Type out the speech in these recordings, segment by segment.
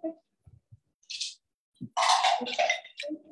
Thank you.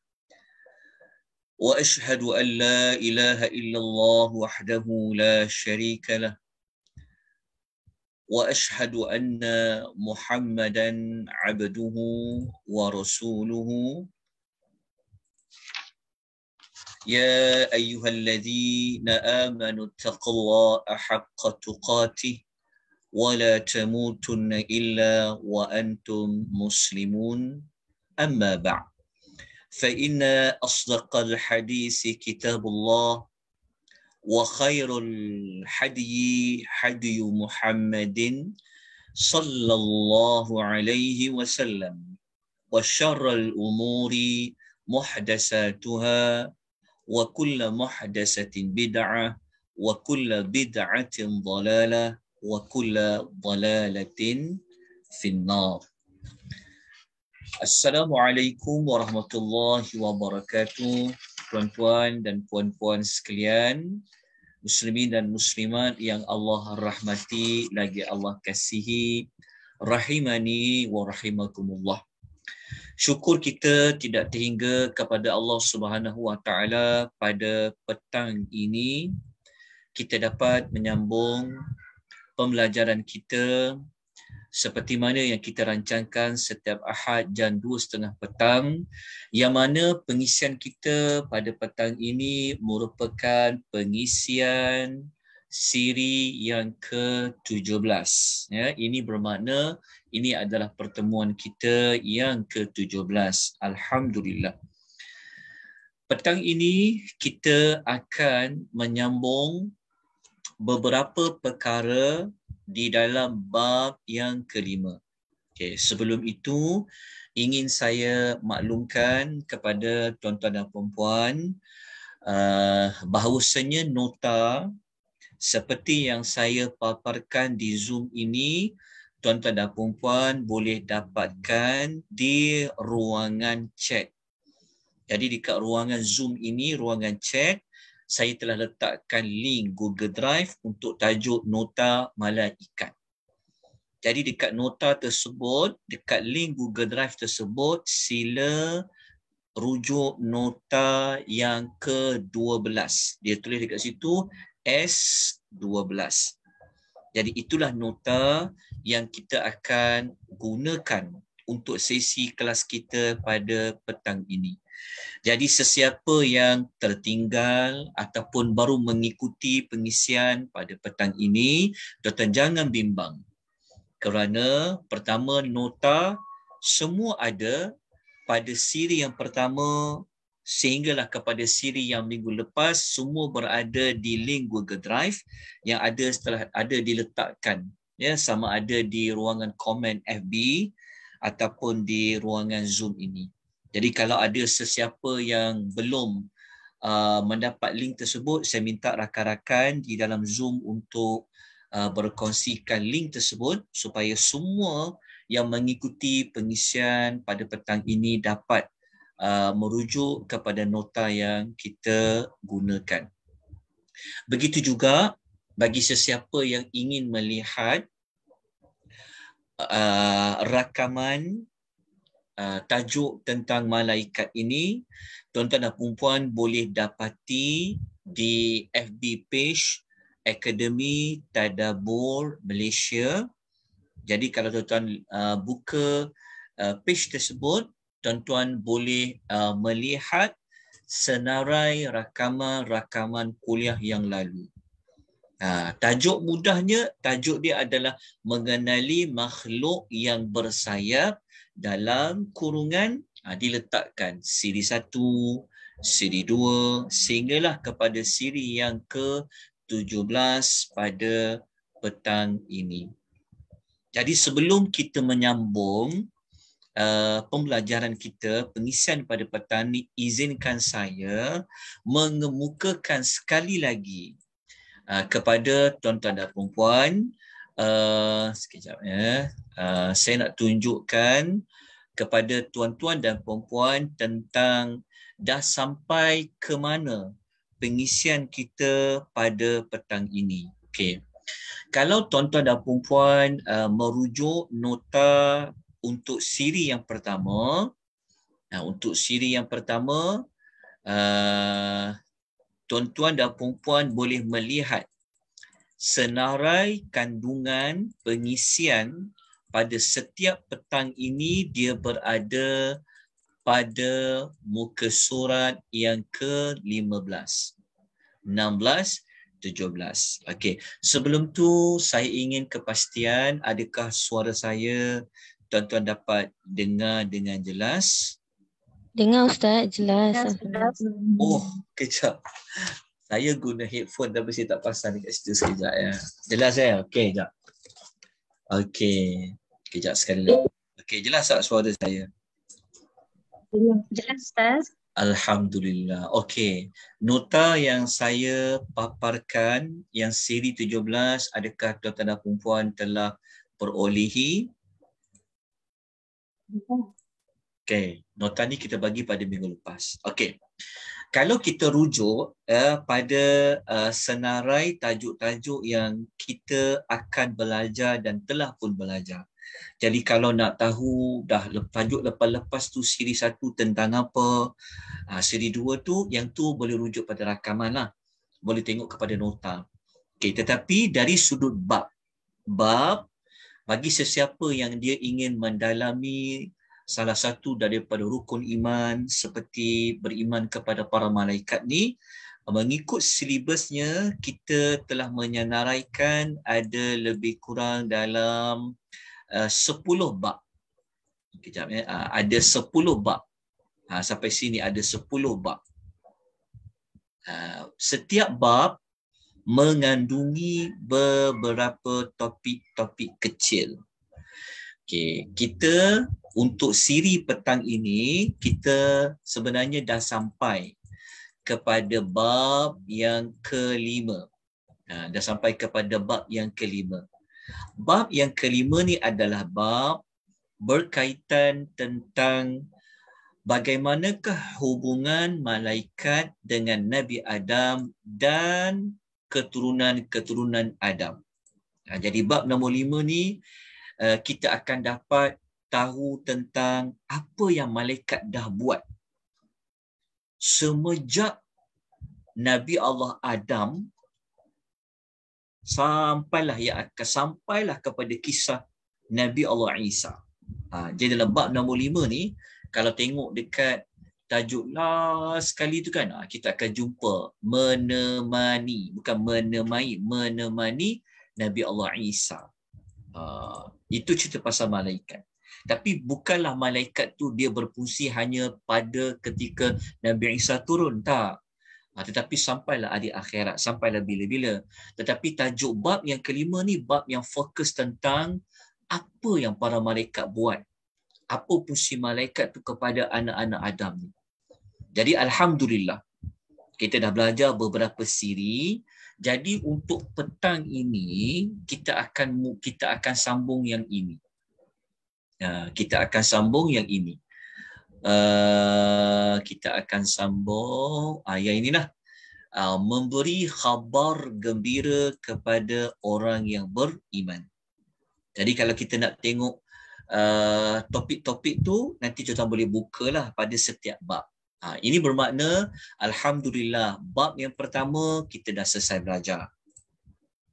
واشهد ان لا اله الا الله وحده لا شريك له واشهد ان محمدا عبده ورسوله يا ايها الذين امنوا اتقوا الله حق تقاته ولا تموتن الا وانتم مسلمون اما بعد فإن أصدق الحديث كتاب الله وخير الحدي حدي محمد صلى الله عليه وسلم وشر الأمور محدثاتها وكل محدثة بدعة وكل بدعة ضلالة وكل ضلالة في النار Assalamualaikum warahmatullahi wabarakatuh puan-puan dan puan-puan sekalian Muslimin dan muslimat yang Allah rahmati Lagi Allah kasihi Rahimani wa rahimakumullah Syukur kita tidak terhingga kepada Allah Subhanahu Wa Taala pada petang ini kita dapat menyambung pembelajaran kita seperti mana yang kita rancangkan setiap Ahad jam 2.30 petang yang mana pengisian kita pada petang ini merupakan pengisian siri yang ke-17 ya ini bermakna ini adalah pertemuan kita yang ke-17 alhamdulillah petang ini kita akan menyambung beberapa perkara di dalam bab yang kelima. Okey, sebelum itu ingin saya maklumkan kepada tuan-tuan dan puan-puan uh, bahawasanya nota seperti yang saya paparkan di Zoom ini tuan-tuan dan puan-puan boleh dapatkan di ruangan chat. Jadi dekat ruangan Zoom ini, ruangan chat, saya telah letakkan link Google Drive untuk tajuk Nota ikan. Jadi dekat nota tersebut, dekat link Google Drive tersebut, sila rujuk nota yang ke-12. Dia tulis dekat situ S12. Jadi itulah nota yang kita akan gunakan untuk sesi kelas kita pada petang ini. Jadi sesiapa yang tertinggal ataupun baru mengikuti pengisian pada petang ini, tuan jangan bimbang. Kerana pertama nota semua ada pada siri yang pertama sehinggalah kepada siri yang minggu lepas semua berada di link Google Drive yang ada setelah ada diletakkan ya sama ada di ruangan komen FB ataupun di ruangan Zoom ini. Jadi kalau ada sesiapa yang belum uh, mendapat link tersebut, saya minta rakan-rakan di dalam Zoom untuk uh, berkongsikan link tersebut supaya semua yang mengikuti pengisian pada petang ini dapat uh, merujuk kepada nota yang kita gunakan. Begitu juga bagi sesiapa yang ingin melihat uh, rakaman uh, tajuk tentang malaikat ini tuan-tuan dan puan boleh dapati di FB page Akademi Tadabur Malaysia. Jadi kalau tuan-tuan uh, buka uh, page tersebut, tuan-tuan boleh uh, melihat senarai rakaman-rakaman kuliah yang lalu. Uh, tajuk mudahnya, tajuk dia adalah mengenali makhluk yang bersayap dalam kurungan ha, diletakkan siri satu, siri dua, sehinggalah kepada siri yang ke-17 pada petang ini. Jadi sebelum kita menyambung uh, pembelajaran kita, pengisian pada petang ini, izinkan saya mengemukakan sekali lagi uh, kepada tuan-tuan dan perempuan, Eh, sekejap ya. Uh, saya nak tunjukkan kepada tuan-tuan dan puan-puan tentang dah sampai ke mana pengisian kita pada petang ini. Okey. Kalau tuan-tuan dan puan-puan uh, merujuk nota untuk siri yang pertama, nah untuk siri yang pertama uh, tuan-tuan dan puan-puan boleh melihat senarai kandungan pengisian pada setiap petang ini dia berada pada muka surat yang ke-15. 16 17. Okey. Sebelum tu saya ingin kepastian adakah suara saya tuan-tuan dapat dengar dengan jelas? Dengar ustaz jelas. Oh, kejap. Saya guna headphone tapi saya tak pasang dekat situ sekejap ya. Jelas ya? Okey, jap. Okey. Kejap sekali lagi. Okey, jelas tak suara saya? Ya, jelas, Ustaz. Alhamdulillah. Okey. Nota yang saya paparkan yang siri 17 adakah tuan-tuan dan perempuan telah perolehi? Okey. Nota ni kita bagi pada minggu lepas. Okey kalau kita rujuk uh, pada uh, senarai tajuk-tajuk yang kita akan belajar dan telah pun belajar. Jadi kalau nak tahu dah tajuk lepas-lepas tu siri satu tentang apa, uh, siri dua tu, yang tu boleh rujuk pada rakaman lah. Boleh tengok kepada nota. Okay, tetapi dari sudut bab, bab bagi sesiapa yang dia ingin mendalami salah satu daripada rukun iman seperti beriman kepada para malaikat ni mengikut silibusnya kita telah menyenaraikan ada lebih kurang dalam eh, uh, 10 bab. Kejap ya. Uh, eh. ah, ada 10 bab. Ha, sampai sini ada 10 bab. Uh, setiap bab mengandungi beberapa topik-topik kecil. Okay. Kita untuk siri petang ini kita sebenarnya dah sampai kepada bab yang kelima. Ha, dah sampai kepada bab yang kelima. Bab yang kelima ni adalah bab berkaitan tentang bagaimanakah hubungan malaikat dengan Nabi Adam dan keturunan-keturunan Adam. Ha, jadi bab nombor lima ni uh, kita akan dapat tahu tentang apa yang malaikat dah buat semenjak Nabi Allah Adam sampailah ya akan sampailah kepada kisah Nabi Allah Isa. Ha, jadi dalam bab nombor lima ni, kalau tengok dekat tajuk last sekali tu kan, ha, kita akan jumpa menemani, bukan menemai, menemani Nabi Allah Isa. Ha, itu cerita pasal malaikat tapi bukanlah malaikat tu dia berfungsi hanya pada ketika Nabi Isa turun tak ha, tetapi sampailah adik akhirat sampailah bila-bila tetapi tajuk bab yang kelima ni bab yang fokus tentang apa yang para malaikat buat apa fungsi malaikat tu kepada anak-anak Adam ni jadi alhamdulillah kita dah belajar beberapa siri jadi untuk petang ini kita akan kita akan sambung yang ini. Ya, kita akan sambung yang ini. Uh, kita akan sambung ayat yang inilah. Uh, memberi khabar gembira kepada orang yang beriman. Jadi kalau kita nak tengok uh, topik-topik tu, nanti kita boleh bukalah pada setiap bab. Ha, ini bermakna alhamdulillah bab yang pertama kita dah selesai belajar.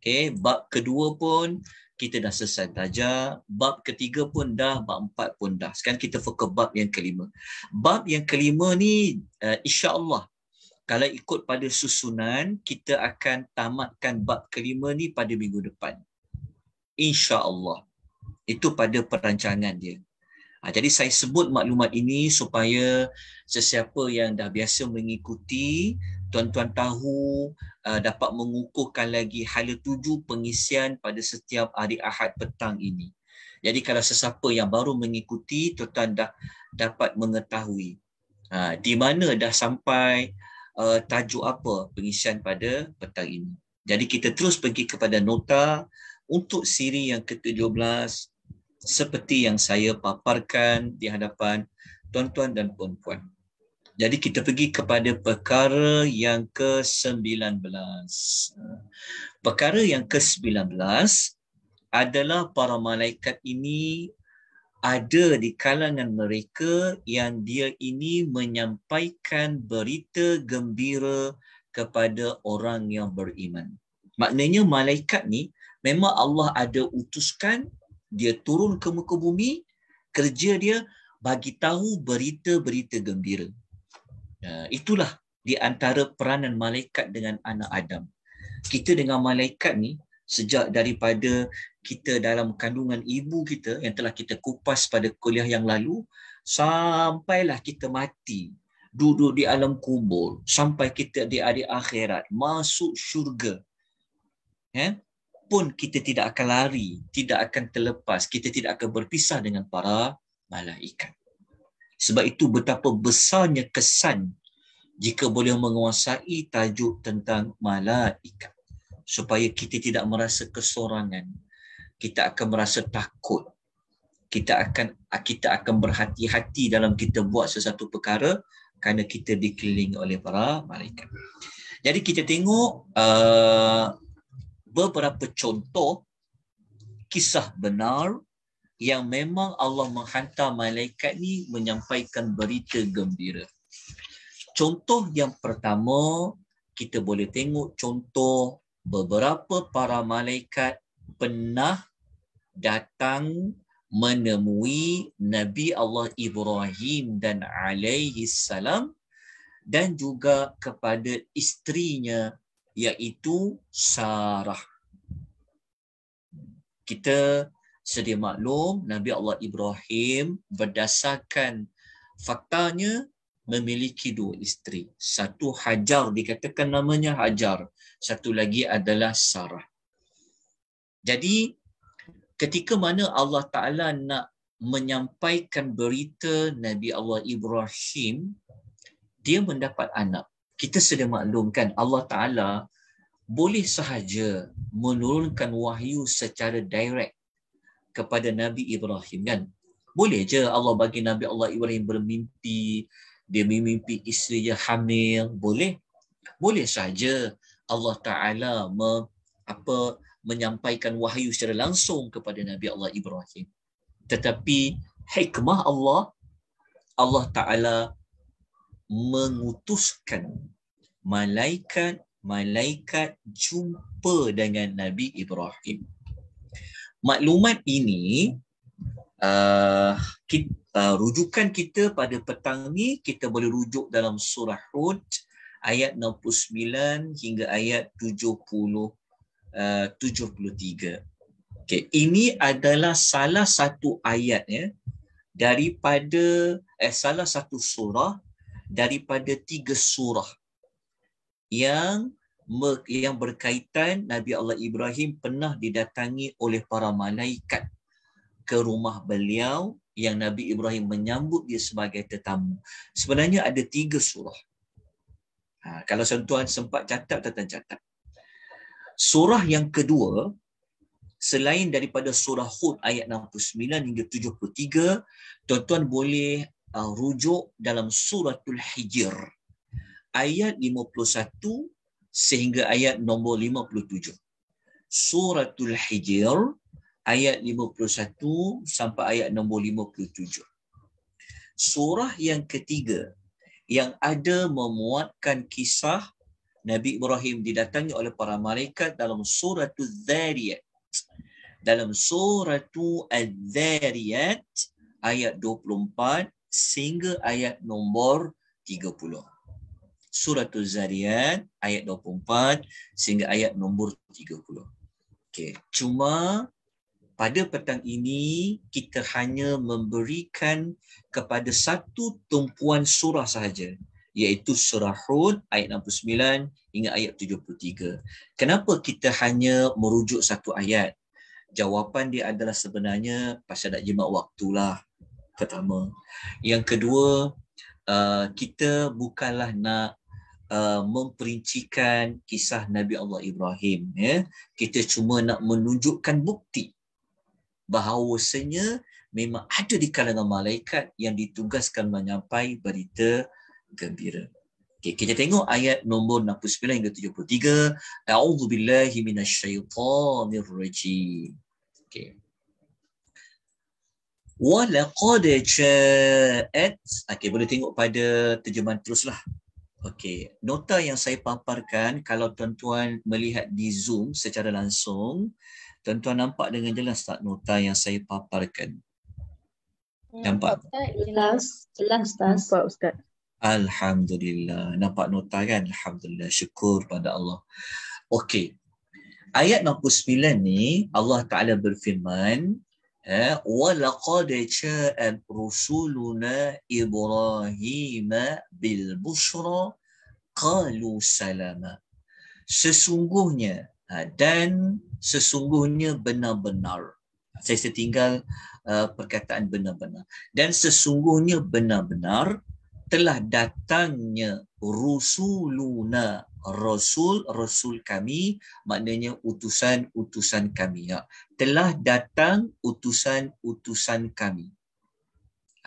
Okay, bab kedua pun kita dah selesai belajar bab ketiga pun dah bab empat pun dah sekarang kita fokus bab yang kelima bab yang kelima ni uh, insyaallah kalau ikut pada susunan kita akan tamatkan bab kelima ni pada minggu depan insyaallah itu pada perancangan dia ha, jadi saya sebut maklumat ini supaya sesiapa yang dah biasa mengikuti tuan-tuan tahu uh, dapat mengukuhkan lagi hala tuju pengisian pada setiap hari Ahad petang ini. Jadi kalau sesiapa yang baru mengikuti, tuan-tuan dah dapat mengetahui uh, di mana dah sampai uh, tajuk apa pengisian pada petang ini. Jadi kita terus pergi kepada nota untuk siri yang ke-17 seperti yang saya paparkan di hadapan tuan-tuan dan puan-puan jadi kita pergi kepada perkara yang ke-19. Perkara yang ke-19 adalah para malaikat ini ada di kalangan mereka yang dia ini menyampaikan berita gembira kepada orang yang beriman. Maknanya malaikat ni memang Allah ada utuskan dia turun ke muka bumi kerja dia bagi tahu berita-berita gembira. Ya, itulah di antara peranan malaikat dengan anak Adam. Kita dengan malaikat ni sejak daripada kita dalam kandungan ibu kita yang telah kita kupas pada kuliah yang lalu sampailah kita mati duduk di alam kubur sampai kita di hari akhirat masuk syurga ya eh? pun kita tidak akan lari tidak akan terlepas kita tidak akan berpisah dengan para malaikat sebab itu betapa besarnya kesan jika boleh menguasai tajuk tentang malaikat. Supaya kita tidak merasa kesorangan. Kita akan merasa takut. Kita akan kita akan berhati-hati dalam kita buat sesuatu perkara kerana kita dikelilingi oleh para malaikat. Jadi kita tengok uh, beberapa contoh kisah benar yang memang Allah menghantar malaikat ni menyampaikan berita gembira. Contoh yang pertama, kita boleh tengok contoh beberapa para malaikat pernah datang menemui Nabi Allah Ibrahim dan alaihi salam dan juga kepada isterinya iaitu Sarah. Kita sedia maklum Nabi Allah Ibrahim berdasarkan faktanya memiliki dua isteri. Satu Hajar dikatakan namanya Hajar. Satu lagi adalah Sarah. Jadi ketika mana Allah Ta'ala nak menyampaikan berita Nabi Allah Ibrahim, dia mendapat anak. Kita sedia maklumkan Allah Ta'ala boleh sahaja menurunkan wahyu secara direct kepada Nabi Ibrahim kan. Boleh je Allah bagi Nabi Allah Ibrahim bermimpi, dia mimpi isteri dia hamil, boleh. Boleh saja Allah Taala me, apa menyampaikan wahyu secara langsung kepada Nabi Allah Ibrahim. Tetapi hikmah Allah Allah Taala mengutuskan malaikat malaikat jumpa dengan Nabi Ibrahim maklumat ini uh, kita, uh, rujukan kita pada petang ni kita boleh rujuk dalam surah Hud ayat 69 hingga ayat 70 uh, 73. Okay. ini adalah salah satu ayat ya daripada eh salah satu surah daripada tiga surah yang yang berkaitan Nabi Allah Ibrahim pernah didatangi oleh para malaikat ke rumah beliau yang Nabi Ibrahim menyambut dia sebagai tetamu. Sebenarnya ada tiga surah. Ha, kalau tuan sempat catat, tuan catat. Surah yang kedua, selain daripada surah Hud ayat 69 hingga 73, tuan-tuan boleh uh, rujuk dalam suratul Hijr ayat 51 sehingga ayat nombor 57. Suratul Hijr ayat 51 sampai ayat nombor 57. Surah yang ketiga yang ada memuatkan kisah Nabi Ibrahim didatangi oleh para malaikat dalam suratul Zariyat Dalam suratul Zariyat ayat 24 sehingga ayat nombor 30 surah Az-Zariyat ayat 24 sehingga ayat nombor 30. Okey, cuma pada petang ini kita hanya memberikan kepada satu tumpuan surah sahaja iaitu surah Hud ayat 69 hingga ayat 73. Kenapa kita hanya merujuk satu ayat? Jawapan dia adalah sebenarnya pasal nak jimat waktulah pertama. Yang kedua, uh, kita bukanlah nak Uh, memperincikan kisah Nabi Allah Ibrahim ya kita cuma nak menunjukkan bukti bahawasanya memang ada di kalangan malaikat yang ditugaskan menyampai berita gembira okay, kita tengok ayat nombor 69 hingga 73 a'udzu billahi minasyaitonir rajim okey Walaqad ja'at Okay, boleh tengok pada terjemahan teruslah Okey, nota yang saya paparkan kalau tuan-tuan melihat di Zoom secara langsung, tuan-tuan nampak dengan jelas tak nota yang saya paparkan? Nampak? Jelas, jelas tak? Nampak Ustaz. Alhamdulillah. Nampak nota kan? Alhamdulillah. Syukur pada Allah. Okey. Ayat 69 ni Allah Ta'ala berfirman ولقد جاءت رسلنا إبراهيم بالبشرى قالوا سلاما sesungguhnya ha, dan sesungguhnya benar-benar saya setinggal uh, perkataan benar-benar dan sesungguhnya benar-benar telah datangnya rusuluna rasul rasul kami maknanya utusan-utusan kami ya telah datang utusan-utusan kami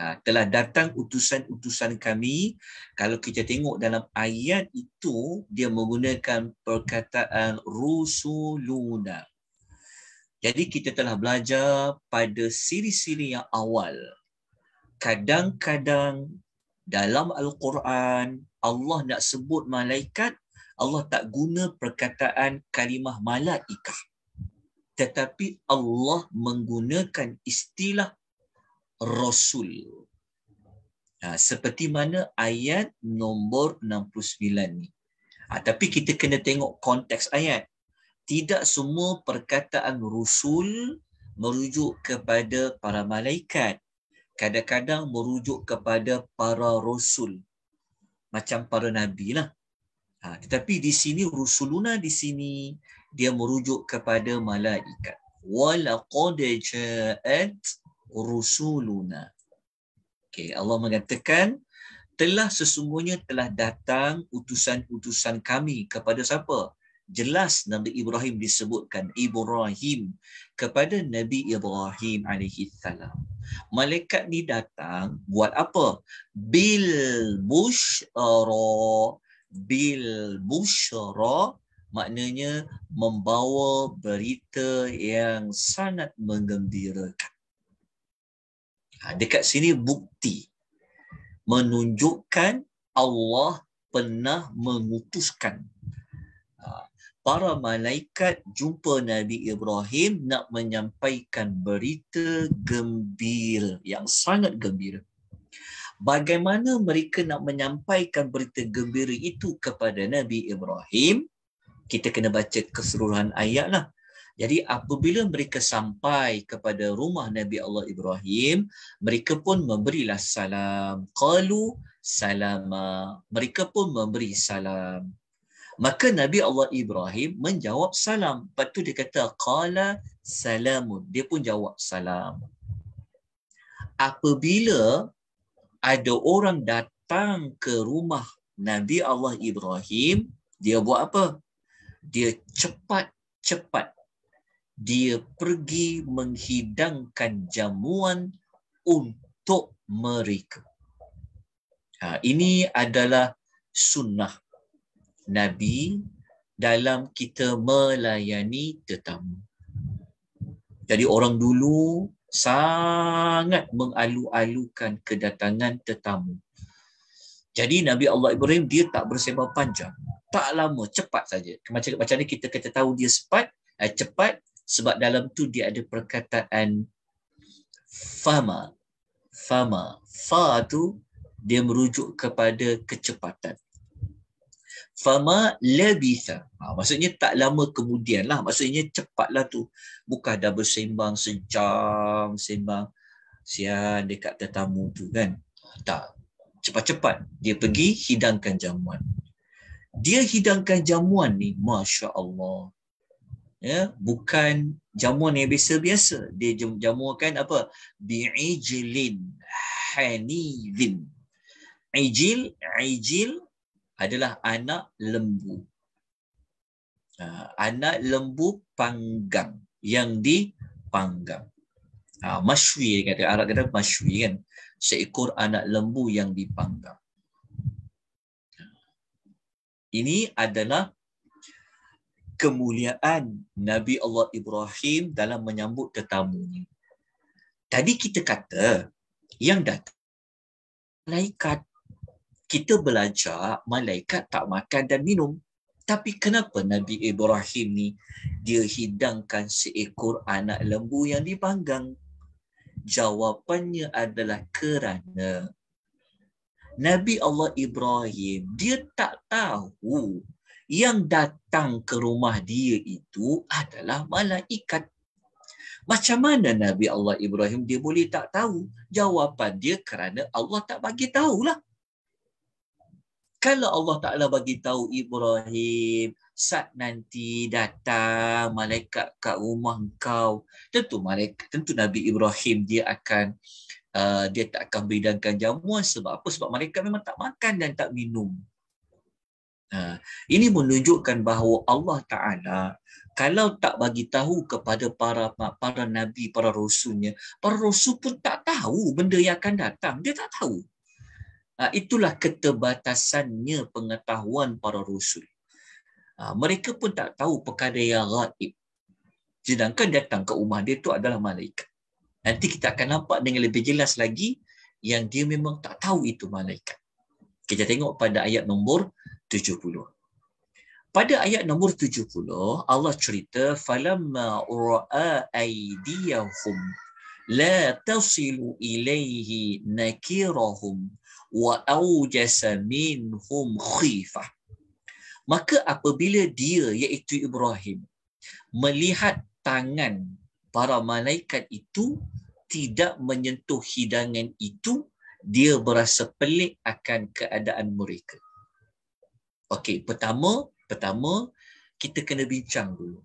ha, telah datang utusan-utusan kami kalau kita tengok dalam ayat itu dia menggunakan perkataan rusuluna jadi kita telah belajar pada siri-siri yang awal kadang-kadang dalam al-Quran Allah nak sebut malaikat Allah tak guna perkataan kalimah malaikah. Tetapi Allah menggunakan istilah Rasul. Ha, seperti mana ayat nombor 69 ni. Ha, tapi kita kena tengok konteks ayat. Tidak semua perkataan Rasul merujuk kepada para malaikat. Kadang-kadang merujuk kepada para Rasul. Macam para Nabi lah. Ha, tetapi di sini rusuluna di sini dia merujuk kepada malaikat. Walaqad ja'at rusuluna. Okay, Allah mengatakan telah sesungguhnya telah datang utusan-utusan kami kepada siapa? Jelas Nabi Ibrahim disebutkan Ibrahim kepada Nabi Ibrahim alaihi salam. Malaikat ni datang buat apa? Bil bushra bil busyara maknanya membawa berita yang sangat menggembirakan. Ha, dekat sini bukti menunjukkan Allah pernah mengutuskan ha, para malaikat jumpa Nabi Ibrahim nak menyampaikan berita gembira yang sangat gembira bagaimana mereka nak menyampaikan berita gembira itu kepada Nabi Ibrahim kita kena baca keseluruhan ayat lah. Jadi apabila mereka sampai kepada rumah Nabi Allah Ibrahim, mereka pun memberilah salam. Qalu salama. Mereka pun memberi salam. Maka Nabi Allah Ibrahim menjawab salam. Lepas tu dia kata, Qala salamun. Dia pun jawab salam. Apabila ada orang datang ke rumah Nabi Allah Ibrahim, dia buat apa? Dia cepat-cepat dia pergi menghidangkan jamuan untuk mereka. Ha, ini adalah sunnah Nabi dalam kita melayani tetamu. Jadi orang dulu sangat mengalu-alukan kedatangan tetamu. Jadi Nabi Allah Ibrahim dia tak bersembang panjang. Tak lama, cepat saja. Macam macam ni kita kata tahu dia cepat, eh, cepat sebab dalam tu dia ada perkataan fama. Fama. Fa tu dia merujuk kepada kecepatan. Fama labitha. Ha, maksudnya tak lama kemudian lah. Maksudnya cepatlah tu bukan dah bersembang sejam sembang sian dekat tetamu tu kan tak cepat-cepat dia pergi hidangkan jamuan dia hidangkan jamuan ni masya Allah ya bukan jamuan yang biasa-biasa dia jamuakan apa bi'ijlin hanidin ijil ijil adalah anak lembu ha, anak lembu panggang yang dipanggang. Ha, masyui kata Arab kata masyui kan. Seekor anak lembu yang dipanggang. Ini adalah kemuliaan Nabi Allah Ibrahim dalam menyambut tetamunya. Tadi kita kata yang datang malaikat. Kita belajar malaikat tak makan dan minum. Tapi kenapa Nabi Ibrahim ni dia hidangkan seekor anak lembu yang dipanggang? Jawapannya adalah kerana Nabi Allah Ibrahim dia tak tahu yang datang ke rumah dia itu adalah malaikat. Macam mana Nabi Allah Ibrahim dia boleh tak tahu? Jawapan dia kerana Allah tak bagi tahulah kalau Allah Taala bagi tahu Ibrahim saat nanti datang malaikat ke rumah kau tentu malaikat tentu Nabi Ibrahim dia akan uh, dia tak akan berhidangkan jamuan sebab apa sebab malaikat memang tak makan dan tak minum Uh, ini menunjukkan bahawa Allah Taala kalau tak bagi tahu kepada para para nabi, para rasulnya, para rasul pun tak tahu benda yang akan datang. Dia tak tahu. Uh, Ah, itulah keterbatasannya pengetahuan para rasul. Ah, mereka pun tak tahu perkara yang gaib. Sedangkan datang ke rumah dia tu adalah malaikat. Nanti kita akan nampak dengan lebih jelas lagi yang dia memang tak tahu itu malaikat. Kita tengok pada ayat nombor 70. Pada ayat nombor 70, Allah cerita, فَلَمَّا أُرَأَى أَيْدِيَهُمْ لَا تَصِلُ إِلَيْهِ نَكِرَهُمْ wa aujasa minhum khifah maka apabila dia iaitu Ibrahim melihat tangan para malaikat itu tidak menyentuh hidangan itu dia berasa pelik akan keadaan mereka okey pertama pertama kita kena bincang dulu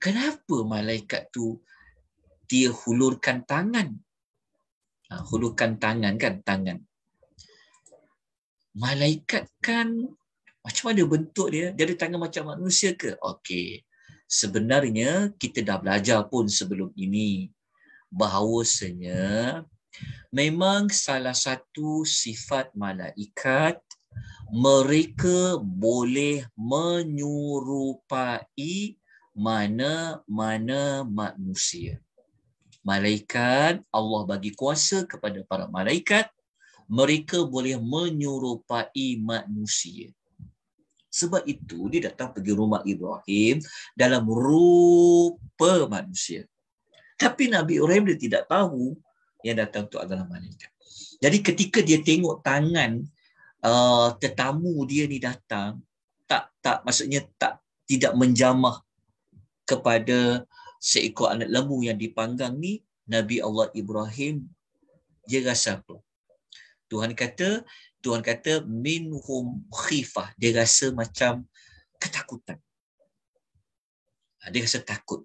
kenapa malaikat tu dia hulurkan tangan ha, hulurkan tangan kan tangan malaikat kan macam mana bentuk dia? Dia ada tangan macam manusia ke? Okey. Sebenarnya kita dah belajar pun sebelum ini bahawasanya memang salah satu sifat malaikat mereka boleh menyerupai mana-mana manusia. Malaikat Allah bagi kuasa kepada para malaikat mereka boleh menyerupai manusia. Sebab itu dia datang pergi rumah Ibrahim dalam rupa manusia. Tapi Nabi Ibrahim dia tidak tahu yang datang itu adalah malaikat. Jadi ketika dia tengok tangan uh, tetamu dia ni datang, tak tak maksudnya tak tidak menjamah kepada seekor anak lembu yang dipanggang ni Nabi Allah Ibrahim dia rasa apa? Tuhan kata, Tuhan kata minhum khifah. Dia rasa macam ketakutan. Ha, dia rasa takut.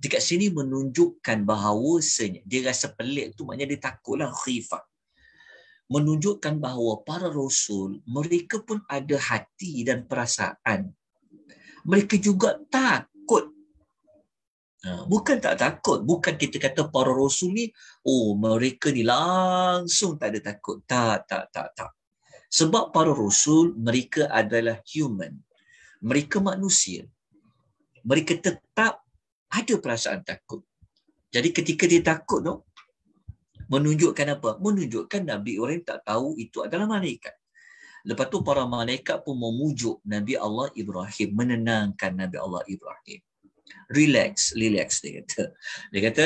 Dekat sini menunjukkan bahawa bahawasanya. Dia rasa pelik tu maknanya dia takutlah khifah menunjukkan bahawa para rasul mereka pun ada hati dan perasaan mereka juga tak Ha, bukan tak takut, bukan kita kata para rasul ni, oh mereka ni langsung tak ada takut. Tak, tak, tak, tak. Sebab para rasul mereka adalah human. Mereka manusia. Mereka tetap ada perasaan takut. Jadi ketika dia takut no, menunjukkan apa? Menunjukkan Nabi orang tak tahu itu adalah malaikat. Lepas tu para malaikat pun memujuk Nabi Allah Ibrahim, menenangkan Nabi Allah Ibrahim relax relax dia kata dia kata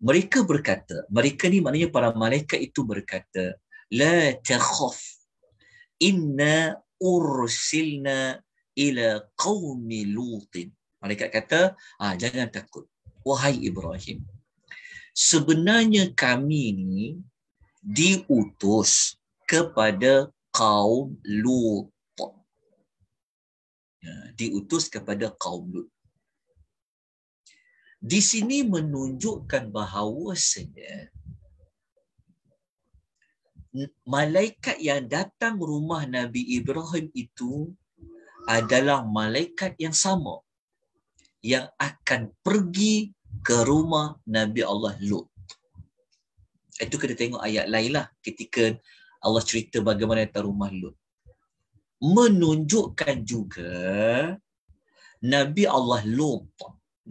mereka berkata mereka ni maknanya para malaikat itu berkata la takhaf inna ursilna ila qaumi lut mereka kata ah jangan takut wahai ibrahim sebenarnya kami ni diutus kepada kaum lut ya, diutus kepada kaum lut di sini menunjukkan bahawasanya malaikat yang datang rumah Nabi Ibrahim itu adalah malaikat yang sama yang akan pergi ke rumah Nabi Allah Lut. Itu kita tengok ayat lain lah ketika Allah cerita bagaimana datang rumah Lut. Menunjukkan juga Nabi Allah Lut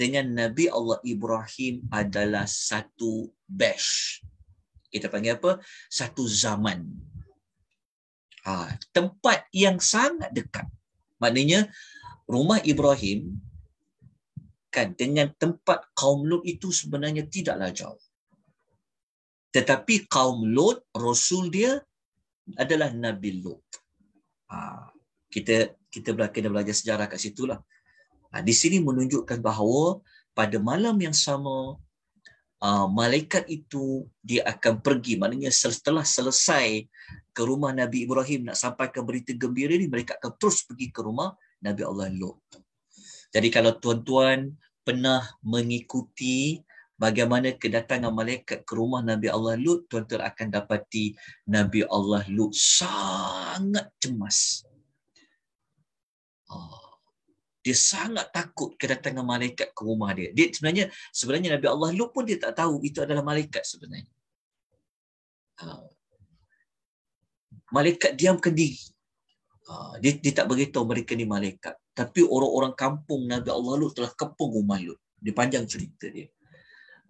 dengan Nabi Allah Ibrahim adalah satu bash. Kita panggil apa? Satu zaman. Ha, tempat yang sangat dekat. Maknanya rumah Ibrahim kan dengan tempat kaum Lut itu sebenarnya tidaklah jauh. Tetapi kaum Lut, Rasul dia adalah Nabi Lut. Ha, kita kita belajar, belajar sejarah kat situ lah. Ha, di sini menunjukkan bahawa pada malam yang sama, uh, malaikat itu dia akan pergi. Maknanya setelah selesai ke rumah Nabi Ibrahim nak sampaikan berita gembira ini, mereka akan terus pergi ke rumah Nabi Allah Lut. Jadi kalau tuan-tuan pernah mengikuti bagaimana kedatangan malaikat ke rumah Nabi Allah Lut, tuan-tuan akan dapati Nabi Allah Lut sangat cemas. Oh dia sangat takut kedatangan malaikat ke rumah dia. Dia sebenarnya sebenarnya Nabi Allah lu pun dia tak tahu itu adalah malaikat sebenarnya. Ha. Malaikat diam kendiri. Ha. dia, dia tak beritahu mereka ni malaikat. Tapi orang-orang kampung Nabi Allah lu telah kepung rumah lu. Dia panjang cerita dia.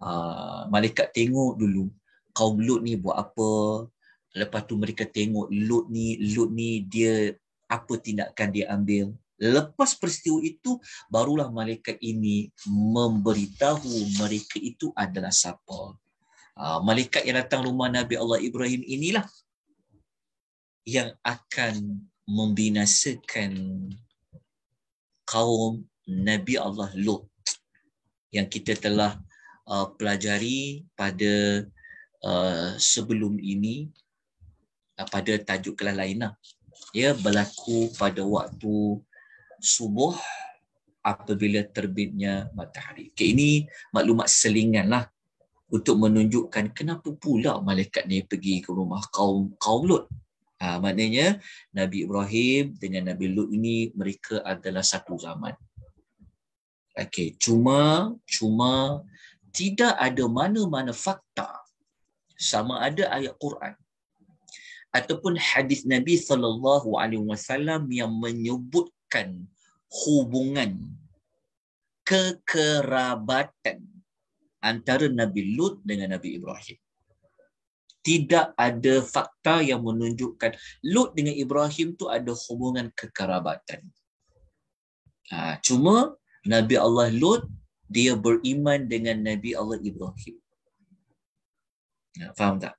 Ha. malaikat tengok dulu kaum lu ni buat apa. Lepas tu mereka tengok lu ni, lu ni dia apa tindakan dia ambil. Lepas peristiwa itu, barulah malaikat ini memberitahu mereka itu adalah siapa. Ah, malaikat yang datang rumah Nabi Allah Ibrahim inilah yang akan membinasakan kaum Nabi Allah Lut yang kita telah uh, pelajari pada uh, sebelum ini uh, pada tajuk kelas lainlah ya berlaku pada waktu subuh apabila terbitnya matahari. Okay, ini maklumat selingan lah untuk menunjukkan kenapa pula malaikat ni pergi ke rumah kaum kaum Lut. Ha, maknanya Nabi Ibrahim dengan Nabi Lut ini mereka adalah satu zaman. Okey, cuma cuma tidak ada mana-mana fakta sama ada ayat Quran ataupun hadis Nabi sallallahu alaihi wasallam yang menyebut kerosakan hubungan kekerabatan antara Nabi Lut dengan Nabi Ibrahim. Tidak ada fakta yang menunjukkan Lut dengan Ibrahim tu ada hubungan kekerabatan. Ha, cuma Nabi Allah Lut dia beriman dengan Nabi Allah Ibrahim. Ha, faham tak?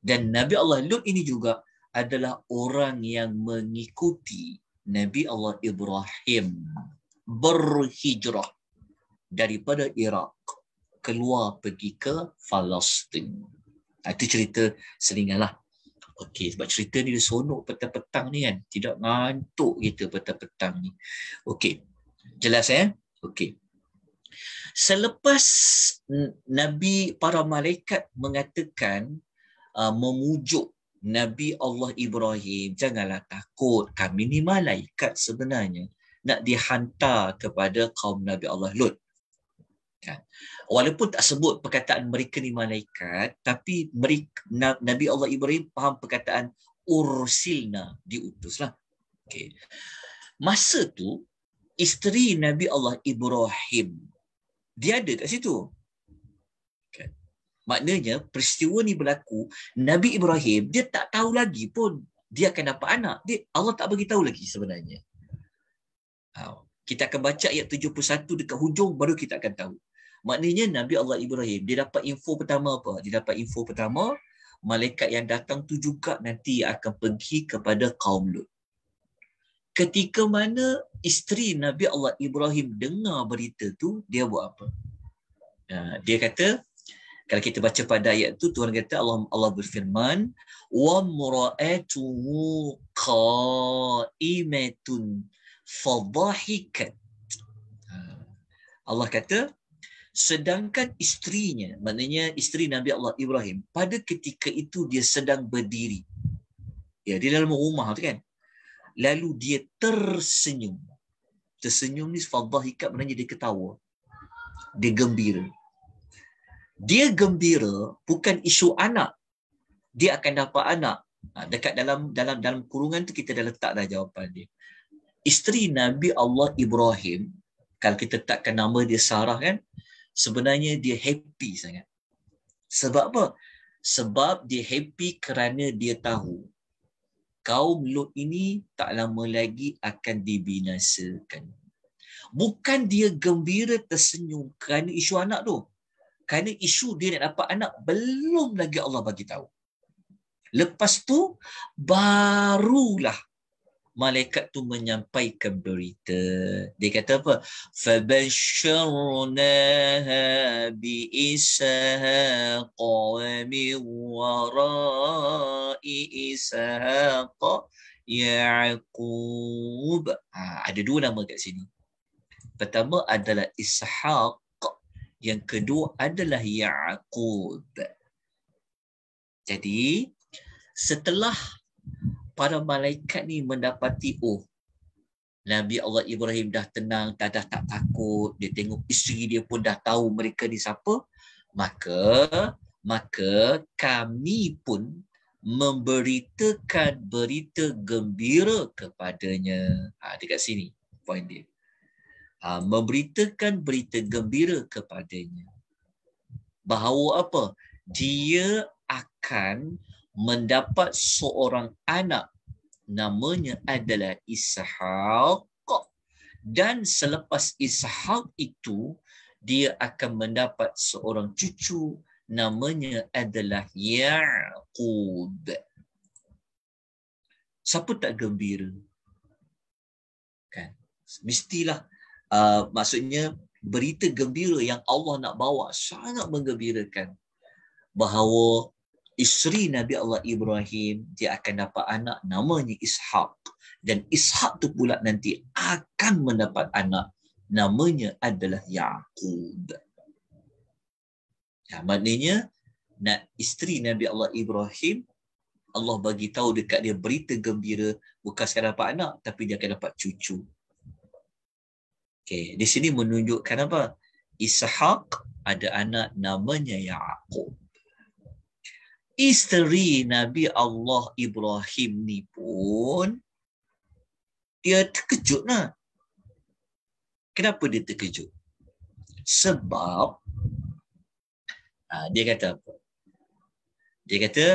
Dan Nabi Allah Lut ini juga adalah orang yang mengikuti Nabi Allah Ibrahim berhijrah daripada Iraq keluar pergi ke Palestin. Ah, itu cerita selingan lah. Okey, sebab cerita ni dia sonok petang-petang ni kan. Tidak ngantuk kita petang-petang ni. Okey, jelas ya? Eh? Okey. Selepas Nabi para malaikat mengatakan uh, memujuk Nabi Allah Ibrahim, janganlah takut. Kami ni malaikat sebenarnya nak dihantar kepada kaum Nabi Allah Lut. Kan? Walaupun tak sebut perkataan mereka ni malaikat, tapi mereka, Nabi Allah Ibrahim faham perkataan ursilna diutuslah. Okay. Masa tu, isteri Nabi Allah Ibrahim, dia ada kat situ. Maknanya peristiwa ni berlaku, Nabi Ibrahim dia tak tahu lagi pun dia akan dapat anak. Dia Allah tak bagi tahu lagi sebenarnya. Kita akan baca ayat 71 dekat hujung baru kita akan tahu. Maknanya Nabi Allah Ibrahim dia dapat info pertama apa? Dia dapat info pertama malaikat yang datang tu juga nanti akan pergi kepada kaum Lut. Ketika mana isteri Nabi Allah Ibrahim dengar berita tu, dia buat apa? Ha, dia kata, kalau kita baca pada ayat tu Tuhan kata Allah Allah berfirman wa muraatu qaimatun fadhahikat. Ha. Allah kata sedangkan isterinya maknanya isteri Nabi Allah Ibrahim pada ketika itu dia sedang berdiri. Ya di dalam rumah tu kan. Lalu dia tersenyum. Tersenyum ni fadhahikat maknanya dia ketawa. Dia gembira dia gembira bukan isu anak dia akan dapat anak ha, dekat dalam dalam dalam kurungan tu kita dah letak dah jawapan dia isteri nabi Allah Ibrahim kalau kita letakkan nama dia Sarah kan sebenarnya dia happy sangat sebab apa sebab dia happy kerana dia tahu kaum Lot ini tak lama lagi akan dibinasakan. Bukan dia gembira tersenyum kerana isu anak tu kerana isu dia nak dapat anak belum lagi Allah bagi tahu. Lepas tu barulah malaikat tu menyampaikan berita. Dia kata apa? Fabashsharnaha bi Ishaq wa min wara'i Ishaq Yaqub. Ha, ada dua nama kat sini. Pertama adalah Ishaq yang kedua adalah Ya'qub. Jadi setelah para malaikat ni mendapati oh Nabi Allah Ibrahim dah tenang, tak dah tak takut, dia tengok isteri dia pun dah tahu mereka ni siapa, maka maka kami pun memberitakan berita gembira kepadanya. Ha, dekat sini, poin dia. Ah, memberitakan berita gembira kepadanya bahawa apa dia akan mendapat seorang anak namanya adalah Ishaq dan selepas Ishaq itu dia akan mendapat seorang cucu namanya adalah Yaqub. Siapa tak gembira? Kan? Mestilah Ah, maksudnya berita gembira yang Allah nak bawa sangat menggembirakan bahawa isteri Nabi Allah Ibrahim dia akan dapat anak namanya Ishak dan Ishak tu pula nanti akan mendapat anak namanya adalah Yaqub. Ya, maknanya nak isteri Nabi Allah Ibrahim Allah bagi tahu dekat dia berita gembira bukan sekadar dapat anak tapi dia akan dapat cucu Okay. Di sini menunjukkan apa? Ishaq ada anak namanya Ya'qub. Isteri Nabi Allah Ibrahim ni pun dia terkejut lah. Kenapa dia terkejut? Sebab ha, dia kata apa? Dia kata,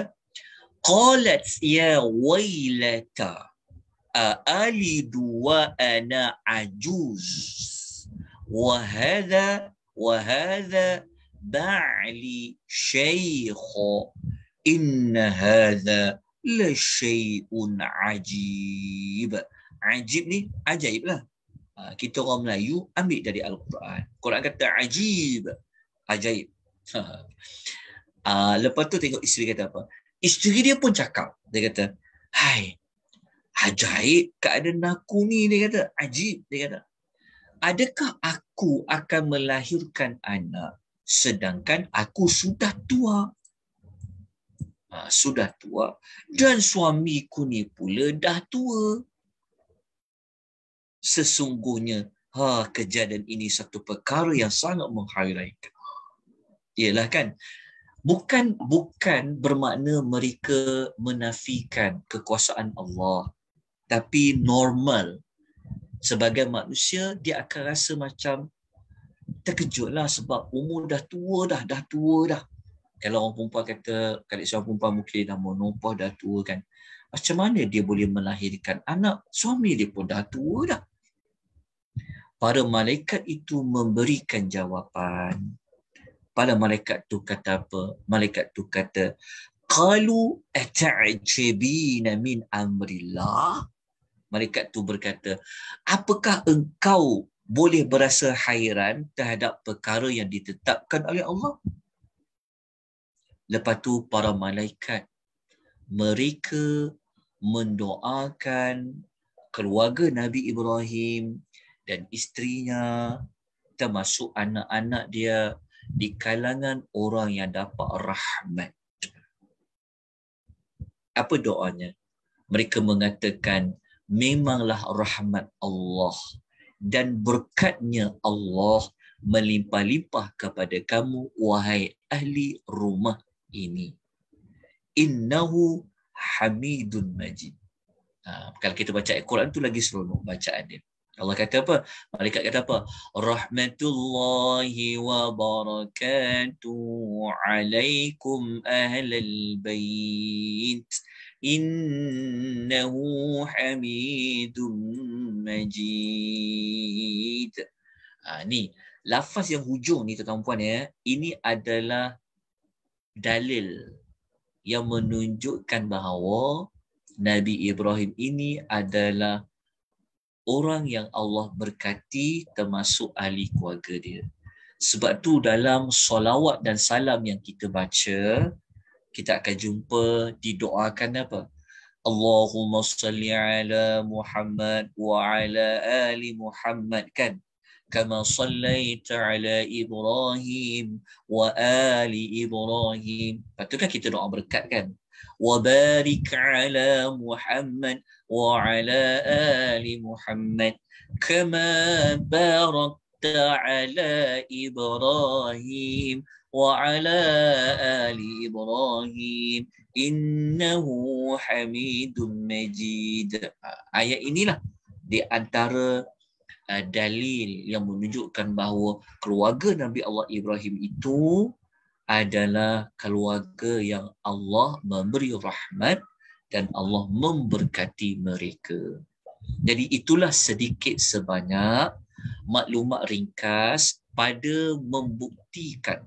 Qalat ya wailata. أألد وأنا عجوز وهذا وهذا بعلي شيخ إن هذا لشيء عجيب عجيب ni ajaib lah ha, kita orang Melayu ambil dari Al-Quran Quran kata ajib ajaib ha. Ha, lepas tu tengok isteri kata apa isteri dia pun cakap dia kata hai ajaib keadaan aku ni dia kata ajib dia kata adakah aku akan melahirkan anak sedangkan aku sudah tua ha, sudah tua dan suamiku ni pula dah tua sesungguhnya ha kejadian ini satu perkara yang sangat menghairaikan ialah kan bukan bukan bermakna mereka menafikan kekuasaan Allah tapi normal sebagai manusia dia akan rasa macam terkejutlah sebab umur dah tua dah dah tua dah kalau orang perempuan kata kalau seorang perempuan mungkin dah menopah dah tua kan macam mana dia boleh melahirkan anak suami dia pun dah tua dah para malaikat itu memberikan jawapan pada malaikat tu kata apa malaikat tu kata qalu ata'jibina min amrillah malaikat tu berkata, apakah engkau boleh berasa hairan terhadap perkara yang ditetapkan oleh Allah? Lepas tu para malaikat mereka mendoakan keluarga Nabi Ibrahim dan isterinya termasuk anak-anak dia di kalangan orang yang dapat rahmat. Apa doanya? Mereka mengatakan, memanglah rahmat Allah dan berkatnya Allah melimpah-limpah kepada kamu wahai ahli rumah ini innahu hamidun majid ha, kalau kita baca al-Quran tu lagi seronok bacaan dia Allah kata apa? Malaikat kata apa? Rahmatullahi wa barakatuh alaikum ahlal bait. إنه Hamidum Majid. ha, ni lafaz yang hujung ni tuan puan ya ini adalah dalil yang menunjukkan bahawa Nabi Ibrahim ini adalah orang yang Allah berkati termasuk ahli keluarga dia. Sebab tu dalam solawat dan salam yang kita baca, kita akan jumpa didoakan apa? Allahumma salli ala Muhammad wa ala ali Muhammad kan? Kama sallaita ala Ibrahim wa ali Ibrahim. Patutkah kita doa berkat kan? Wa barik ala Muhammad wa ala ali Muhammad. Kama barakta ala Ibrahim وعلى آل إبراهيم إنه حميد مجيد آيات inilah di antara uh, dalil yang menunjukkan bahawa keluarga Nabi Allah Ibrahim itu adalah keluarga yang Allah memberi rahmat dan Allah memberkati mereka. Jadi itulah sedikit sebanyak maklumat ringkas pada membuktikan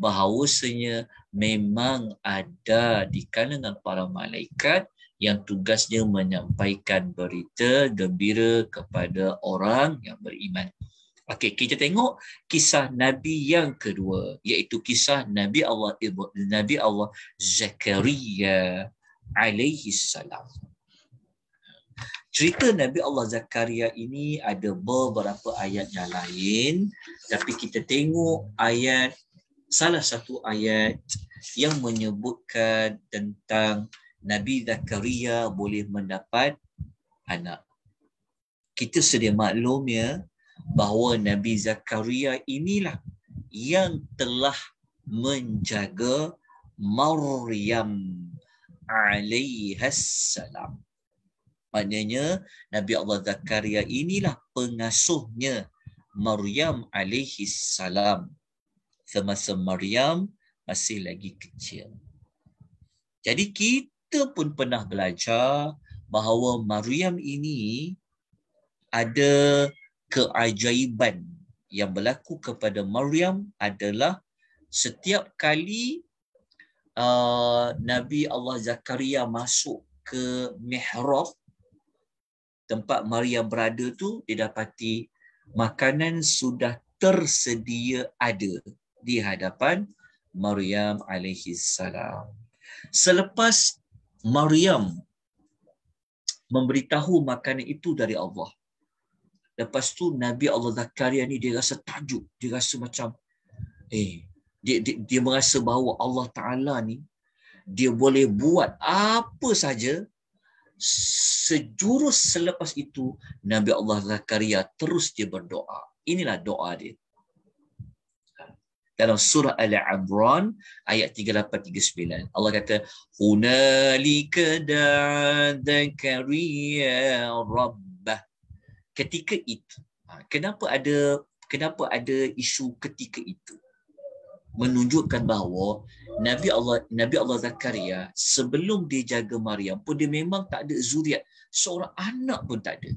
bahawasanya memang ada di kalangan para malaikat yang tugasnya menyampaikan berita gembira kepada orang yang beriman. Okey, kita tengok kisah nabi yang kedua iaitu kisah Nabi Allah Nabi Allah Zakaria alaihi salam. Cerita Nabi Allah Zakaria ini ada beberapa ayat yang lain tapi kita tengok ayat salah satu ayat yang menyebutkan tentang Nabi Zakaria boleh mendapat anak. Kita sedia maklum ya bahawa Nabi Zakaria inilah yang telah menjaga Maryam alaihissalam. Maknanya Nabi Allah Zakaria inilah pengasuhnya Maryam alaihissalam semasa Maryam masih lagi kecil. Jadi kita pun pernah belajar bahawa Maryam ini ada keajaiban yang berlaku kepada Maryam adalah setiap kali uh, Nabi Allah Zakaria masuk ke mihrab tempat Maryam berada tu dia dapati makanan sudah tersedia ada di hadapan Maryam alaihi salam. Selepas Maryam memberitahu makanan itu dari Allah. Lepas tu Nabi Allah Zakaria ni dia rasa tajuk, dia rasa macam eh dia dia, dia merasa bahawa Allah Taala ni dia boleh buat apa saja sejurus selepas itu Nabi Allah Zakaria terus dia berdoa. Inilah doa dia dalam surah Al-Imran ayat 38-39. Allah kata, Hunalika da'adhan kariya rabbah. Ketika itu. Ha, kenapa ada kenapa ada isu ketika itu? Menunjukkan bahawa Nabi Allah Nabi Allah Zakaria sebelum dia jaga Maryam pun dia memang tak ada zuriat. Seorang anak pun tak ada.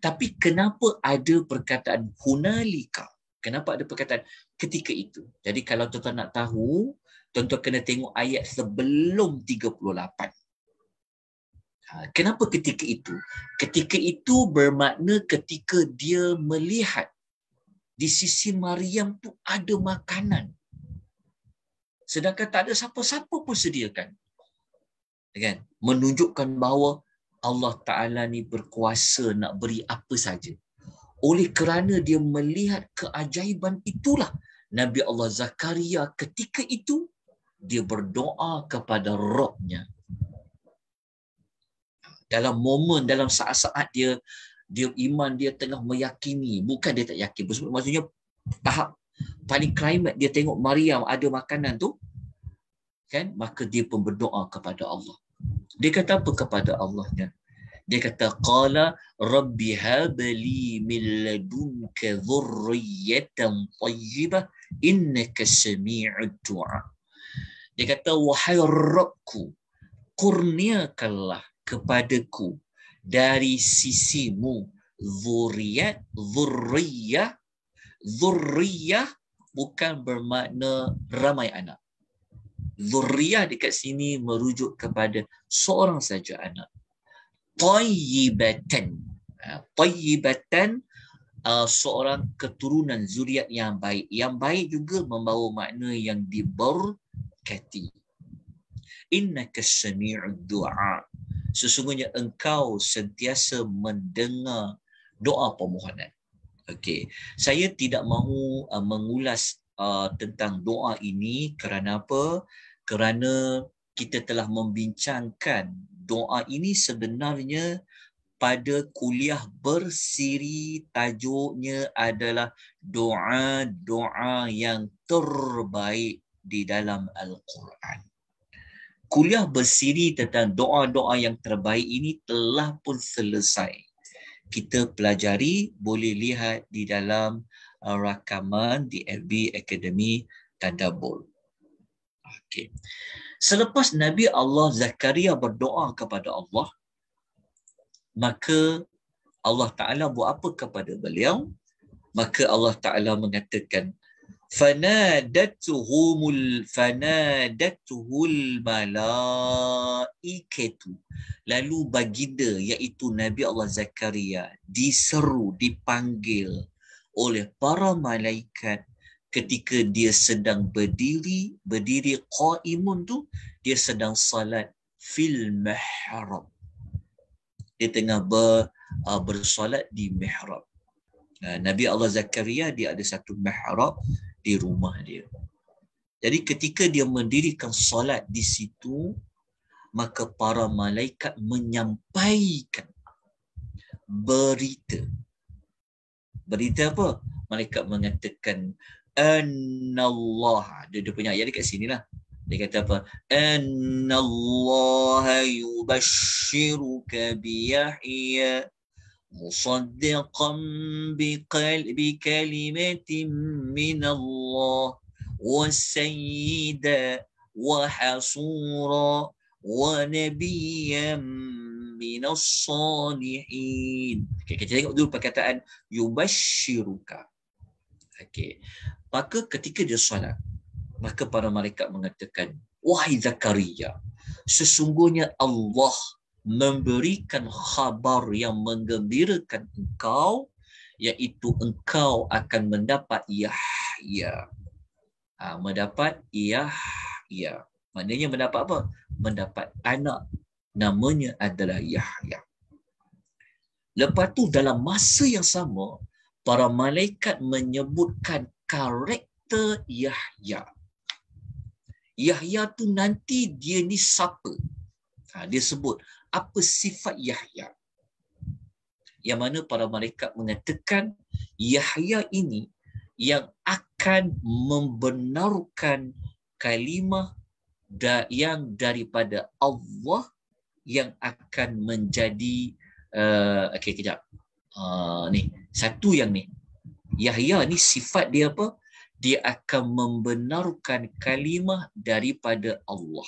Tapi kenapa ada perkataan hunalika? Kenapa ada perkataan ketika itu. Jadi kalau tuan-tuan nak tahu, tuan-tuan kena tengok ayat sebelum 38. Ha, kenapa ketika itu? Ketika itu bermakna ketika dia melihat di sisi Maryam tu ada makanan. Sedangkan tak ada siapa-siapa pun sediakan. Kan? Menunjukkan bahawa Allah Ta'ala ni berkuasa nak beri apa saja. Oleh kerana dia melihat keajaiban itulah Nabi Allah Zakaria ketika itu dia berdoa kepada Rabbnya. Dalam momen, dalam saat-saat dia, dia iman dia tengah meyakini. Bukan dia tak yakin. Maksudnya tahap paling klimat dia tengok Maryam ada makanan tu. kan? Maka dia pun berdoa kepada Allah. Dia kata apa kepada Allah? Kan? Dia kata, Qala Rabbi habali min ladunka zurriyatan tayyibah innaka sami'ud du'a. Dia kata wahai Rabbku kurniakanlah kepadaku dari sisimu zuriat zurriyah zurriyah bukan bermakna ramai anak. Zuriyah dekat sini merujuk kepada seorang saja anak. Tayyibatan. Ha, tayyibatan uh, seorang keturunan zuriat yang baik. Yang baik juga membawa makna yang diberkati. Inna kesemi'ud doa. Sesungguhnya engkau sentiasa mendengar doa permohonan. Okey. Saya tidak mahu uh, mengulas uh, tentang doa ini kerana apa? Kerana kita telah membincangkan doa ini sebenarnya pada kuliah bersiri tajuknya adalah doa-doa yang terbaik di dalam Al-Quran. Kuliah bersiri tentang doa-doa yang terbaik ini telah pun selesai. Kita pelajari boleh lihat di dalam uh, rakaman di FB Academy Tadabur. Okay. Selepas Nabi Allah Zakaria berdoa kepada Allah, maka Allah Taala buat apa kepada beliau maka Allah Taala mengatakan fanadatuhumul fanadatuhul malaikatu lalu baginda iaitu Nabi Allah Zakaria diseru dipanggil oleh para malaikat ketika dia sedang berdiri berdiri qaimun tu dia sedang salat fil mahrab dia tengah ber, uh, bersolat di mihrab. Nabi Allah Zakaria dia ada satu mihrab di rumah dia. Jadi ketika dia mendirikan solat di situ maka para malaikat menyampaikan berita. Berita apa? Malaikat mengatakan Allah. Dia, dia punya ayat dekat sinilah. dia kata apa anallaha yubashshiruka bi yahya musaddiqan bi qalbi kalimatin min Allah wa sayyida wa hasura wa nabiyyan min as-salihin okay, kita tengok dulu perkataan yubashshiruka okey maka ketika dia solat Maka para malaikat mengatakan, Wahai Zakaria, sesungguhnya Allah memberikan khabar yang menggembirakan engkau, iaitu engkau akan mendapat Yahya. Ha, mendapat Yahya. Maknanya mendapat apa? Mendapat anak. Namanya adalah Yahya. Lepas tu dalam masa yang sama, para malaikat menyebutkan karakter Yahya. Yahya tu nanti dia ni siapa? Ha, dia sebut apa sifat Yahya? Yang mana para malaikat mengatakan Yahya ini yang akan membenarkan kalimah da- yang daripada Allah yang akan menjadi uh, okey kejap. Uh, ni satu yang ni. Yahya ni sifat dia apa? dia akan membenarkan kalimah daripada Allah.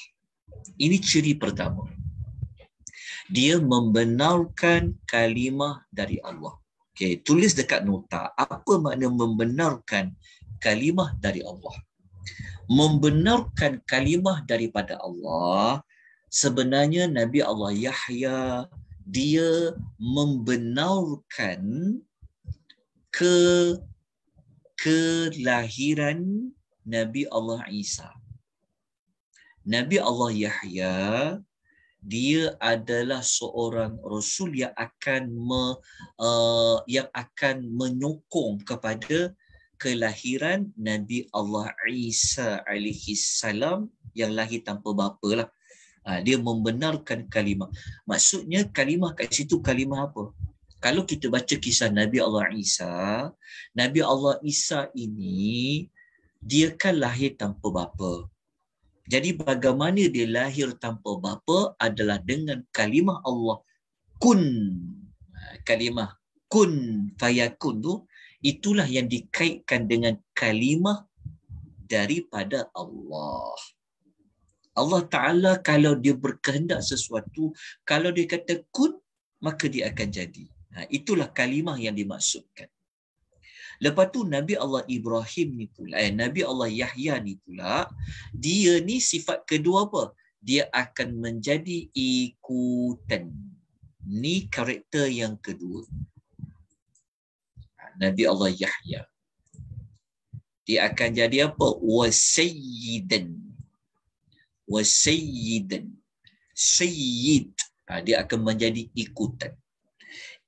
Ini ciri pertama. Dia membenarkan kalimah dari Allah. Okay, tulis dekat nota apa makna membenarkan kalimah dari Allah. Membenarkan kalimah daripada Allah sebenarnya Nabi Allah Yahya dia membenarkan ke kelahiran Nabi Allah Isa. Nabi Allah Yahya dia adalah seorang rasul yang akan me, uh, yang akan menyokong kepada kelahiran Nabi Allah Isa alaihi salam yang lahir tanpa bapa lah. Ah, dia membenarkan kalimah. Maksudnya kalimah kat situ kalimah apa? kalau kita baca kisah Nabi Allah Isa, Nabi Allah Isa ini dia kan lahir tanpa bapa. Jadi bagaimana dia lahir tanpa bapa adalah dengan kalimah Allah kun. Ha, kalimah kun fayakun tu itulah yang dikaitkan dengan kalimah daripada Allah. Allah Taala kalau dia berkehendak sesuatu, kalau dia kata kun maka dia akan jadi. Ha, itulah kalimah yang dimaksudkan. Lepas tu Nabi Allah Ibrahim ni pula, eh, Nabi Allah Yahya ni pula, dia ni sifat kedua apa? Dia akan menjadi ikutan. Ni karakter yang kedua. Ha, Nabi Allah Yahya. Dia akan jadi apa? Wasayyidan. Wasayyidan. Sayyid. Ha, dia akan menjadi ikutan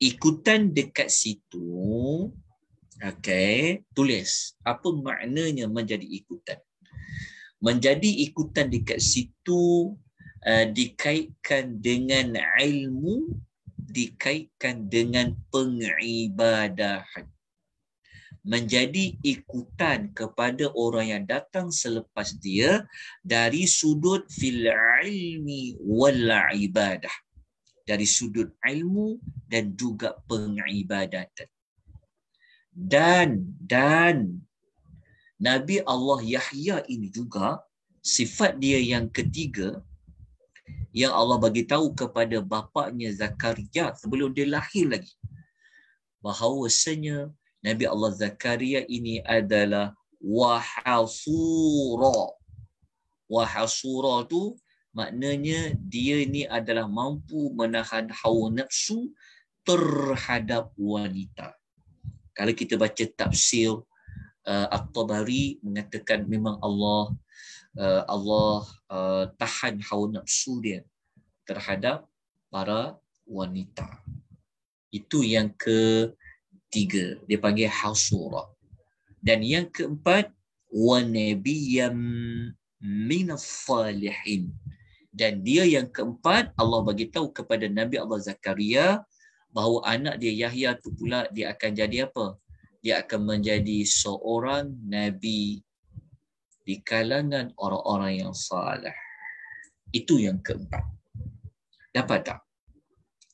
ikutan dekat situ okey tulis apa maknanya menjadi ikutan menjadi ikutan dekat situ uh, dikaitkan dengan ilmu dikaitkan dengan pengibadahan menjadi ikutan kepada orang yang datang selepas dia dari sudut fil ilmi wal ibadah dari sudut ilmu dan juga pengibadatan. Dan dan Nabi Allah Yahya ini juga sifat dia yang ketiga yang Allah bagi tahu kepada bapaknya Zakaria sebelum dia lahir lagi bahawasanya Nabi Allah Zakaria ini adalah wahasura. Wahasura tu maknanya dia ini adalah mampu menahan hawa nafsu terhadap wanita. Kalau kita baca tafsir uh, At-Tabari mengatakan memang Allah uh, Allah uh, tahan hawa nafsu dia terhadap para wanita. Itu yang ke tiga. Dia panggil hasura. Dan yang keempat wa nabiyyan minas salihin dan dia yang keempat Allah bagi tahu kepada Nabi Allah Zakaria bahawa anak dia Yahya tu pula dia akan jadi apa? Dia akan menjadi seorang nabi di kalangan orang-orang yang salah. Itu yang keempat. Dapat tak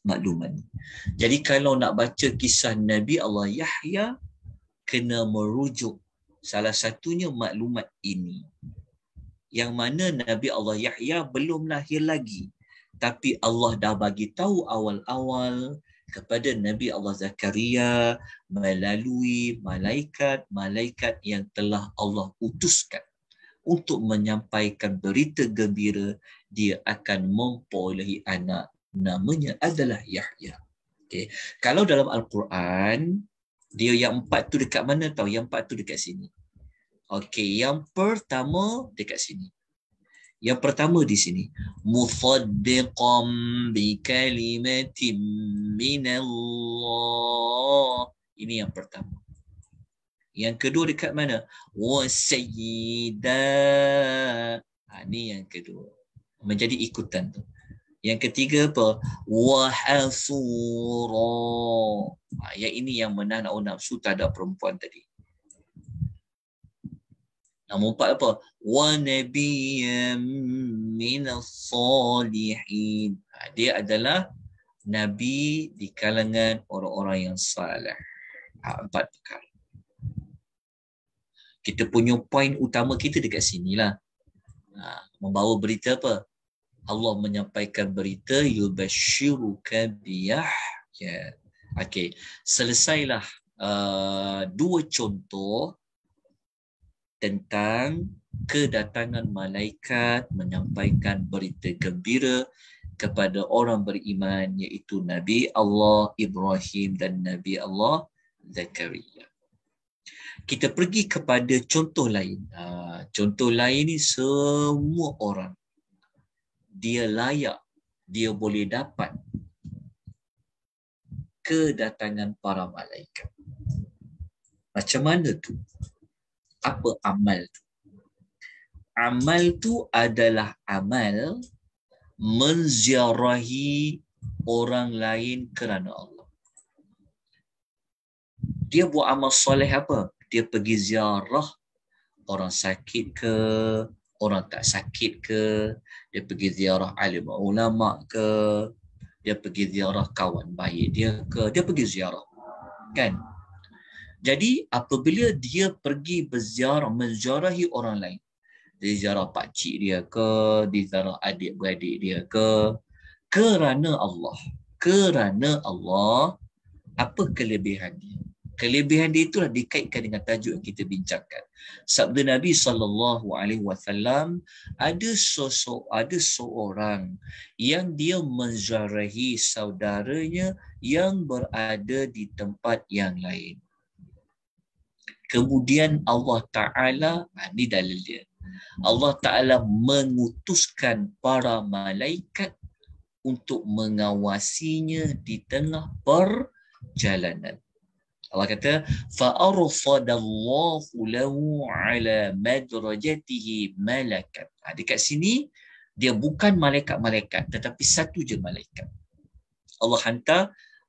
maklumat makluman? Jadi kalau nak baca kisah Nabi Allah Yahya kena merujuk salah satunya maklumat ini yang mana Nabi Allah Yahya belum lahir lagi tapi Allah dah bagi tahu awal-awal kepada Nabi Allah Zakaria melalui malaikat-malaikat yang telah Allah utuskan untuk menyampaikan berita gembira dia akan memperolehi anak namanya adalah Yahya. Okay. Kalau dalam Al-Quran, dia yang empat tu dekat mana tahu? Yang empat tu dekat sini. Okey, yang pertama dekat sini. Yang pertama di sini. Mufaddiqam bi kalimatin minallah. Ini yang pertama. Yang kedua dekat mana? Wasayyida. Ha, ini yang kedua. Menjadi ikutan tu. Yang ketiga apa? Wahasura. Ha, yang ini yang menang nak unap su tak ada perempuan tadi. Nombor empat apa? Wa nabiyyan minas-salihin. Ha, dia adalah nabi di kalangan orang-orang yang salah. Ha, empat perkara. Kita punya poin utama kita dekat sinilah. Ha, membawa berita apa? Allah menyampaikan berita yubashshiruka biyahya. okay selesailah uh, dua contoh tentang kedatangan malaikat menyampaikan berita gembira kepada orang beriman iaitu Nabi Allah Ibrahim dan Nabi Allah Zakaria. Kita pergi kepada contoh lain. Ha, contoh lain ini semua orang dia layak, dia boleh dapat kedatangan para malaikat. Macam mana tu? apa amal tu? Amal tu adalah amal menziarahi orang lain kerana Allah. Dia buat amal soleh apa? Dia pergi ziarah orang sakit ke, orang tak sakit ke, dia pergi ziarah alim ulama ke, dia pergi ziarah kawan baik dia ke, dia pergi ziarah. Kan? Jadi apabila dia pergi berziarah, menziarahi orang lain. Dia ziarah pakcik dia ke, dia ziarah adik-beradik dia ke. Kerana Allah. Kerana Allah, apa kelebihan dia? Kelebihan dia itulah dikaitkan dengan tajuk yang kita bincangkan. Sabda Nabi sallallahu alaihi wasallam ada sosok ada seorang yang dia menzarahi saudaranya yang berada di tempat yang lain. Kemudian Allah Ta'ala, ini ha, dalil dia. Allah Ta'ala mengutuskan para malaikat untuk mengawasinya di tengah perjalanan. Allah kata, فَأَرْصَدَ اللَّهُ لَهُ عَلَى مَدْرَجَتِهِ مَلَكَةً Dekat sini, dia bukan malaikat-malaikat tetapi satu je malaikat. Allah hantar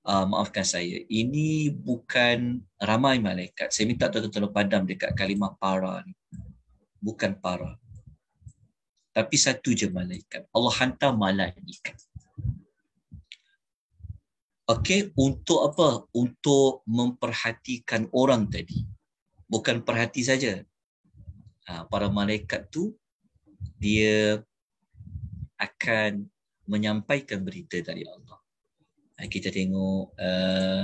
uh, maafkan saya ini bukan ramai malaikat saya minta tuan-tuan padam dekat kalimah para ni bukan para tapi satu je malaikat Allah hantar malaikat okey untuk apa untuk memperhatikan orang tadi bukan perhati saja uh, para malaikat tu dia akan menyampaikan berita dari Allah Eh, kita tengok uh,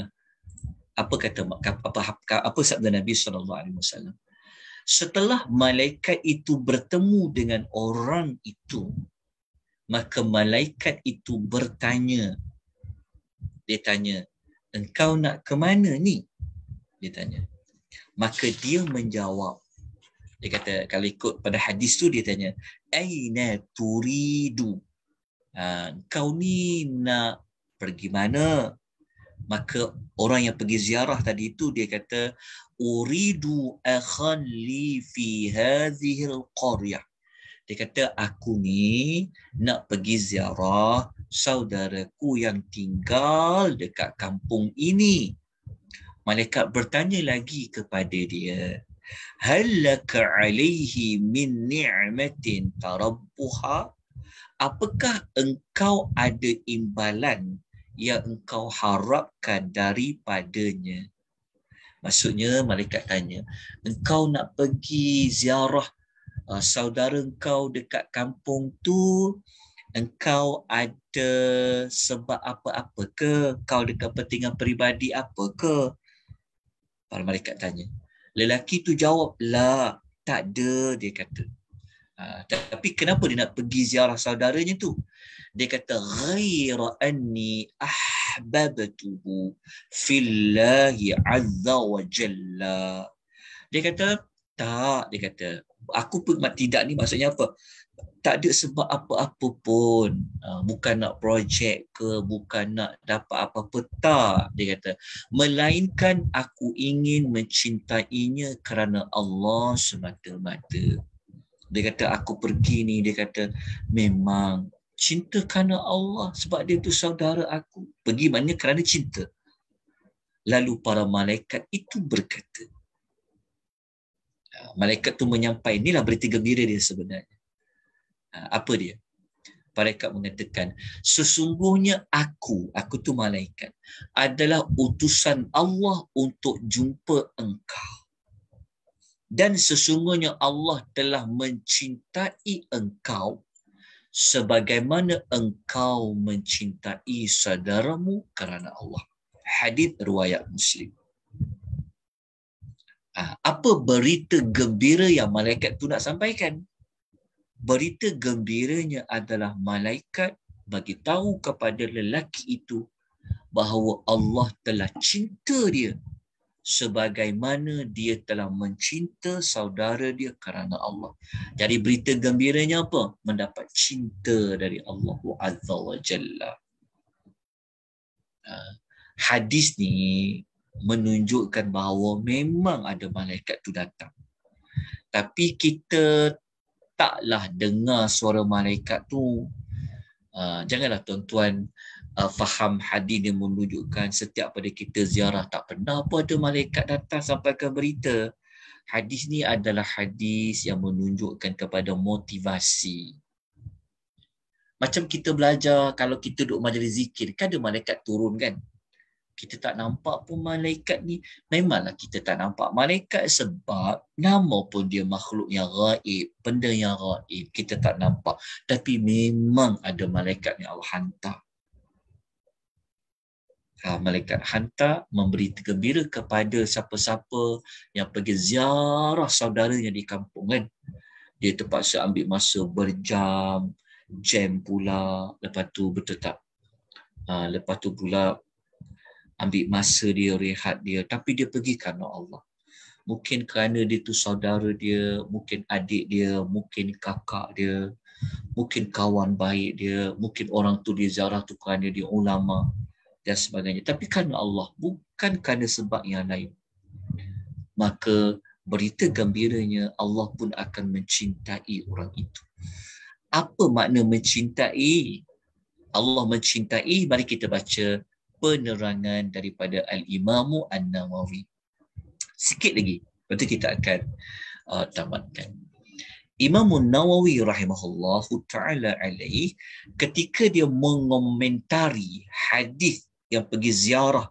apa kata apa apa, apa sabda Nabi sallallahu alaihi wasallam setelah malaikat itu bertemu dengan orang itu maka malaikat itu bertanya dia tanya engkau nak ke mana ni dia tanya maka dia menjawab dia kata kalau ikut pada hadis tu dia tanya aina turidu ha, ah, kau ni nak pergi mana maka orang yang pergi ziarah tadi itu dia kata uridu akhan li fi hadhihi alqarya dia kata aku ni nak pergi ziarah saudaraku yang tinggal dekat kampung ini malaikat bertanya lagi kepada dia halaka alaihi min ni'matin tarabbuha apakah engkau ada imbalan yang engkau harapkan daripadanya? Maksudnya malaikat tanya, engkau nak pergi ziarah uh, saudara engkau dekat kampung tu, engkau ada sebab apa-apa ke? Kau dekat kepentingan peribadi apa ke? Para malaikat tanya. Lelaki tu jawab, lah, tak ada, dia kata. Uh, tapi kenapa dia nak pergi ziarah saudaranya tu? dia kata ghayra anni ahbabtuhu fillahi azza wa jalla dia kata tak dia kata aku pun tidak ni maksudnya apa tak ada sebab apa-apa pun ah, bukan nak projek ke bukan nak dapat apa-apa tak dia kata melainkan aku ingin mencintainya kerana Allah semata-mata dia kata aku pergi ni dia kata memang cinta kerana Allah sebab dia tu saudara aku. Pergi mana kerana cinta. Lalu para malaikat itu berkata. Ah, malaikat tu menyampaikan, inilah berita gembira dia sebenarnya. Ah, apa dia? Malaikat mengatakan, sesungguhnya aku, aku tu malaikat, adalah utusan Allah untuk jumpa engkau. Dan sesungguhnya Allah telah mencintai engkau sebagaimana engkau mencintai saudaramu kerana Allah. Hadis riwayat Muslim. Ah, apa berita gembira yang malaikat tu nak sampaikan? Berita gembiranya adalah malaikat bagi tahu kepada lelaki itu bahawa Allah telah cinta dia sebagaimana dia telah mencinta saudara dia kerana Allah. Jadi berita gembiranya apa? Mendapat cinta dari Allah Azza wa Jalla. Ah, hadis ni menunjukkan bahawa memang ada malaikat tu datang. Tapi kita taklah dengar suara malaikat tu. Ah, janganlah tuan-tuan uh, faham hadis yang menunjukkan setiap pada kita ziarah tak pernah pun ada malaikat datang sampai ke berita. Hadis ni adalah hadis yang menunjukkan kepada motivasi. Macam kita belajar kalau kita duduk majlis zikir, kan ada malaikat turun kan? Kita tak nampak pun malaikat ni. Memanglah kita tak nampak malaikat sebab nama pun dia makhluk yang raib, benda yang raib. Kita tak nampak. Tapi memang ada malaikat yang Allah hantar. Ah, malaikat hantar memberi gembira kepada siapa-siapa yang pergi ziarah saudaranya di kampung kan. Dia terpaksa ambil masa berjam, jam pula, lepas tu bertetap. Ah, lepas tu pula ambil masa dia rehat dia tapi dia pergi kerana Allah. Mungkin kerana dia tu saudara dia, mungkin adik dia, mungkin kakak dia, mungkin kawan baik dia, mungkin orang tu dia ziarah tu kerana dia ulama dan sebagainya. Tapi kerana Allah, bukan kerana sebab yang lain. Maka berita gembiranya Allah pun akan mencintai orang itu. Apa makna mencintai? Allah mencintai, mari kita baca penerangan daripada Al-Imamu An-Nawawi. Sikit lagi, nanti kita akan uh, tamatkan. Imam Nawawi rahimahullahu taala alaih ketika dia mengomentari hadis yang pergi ziarah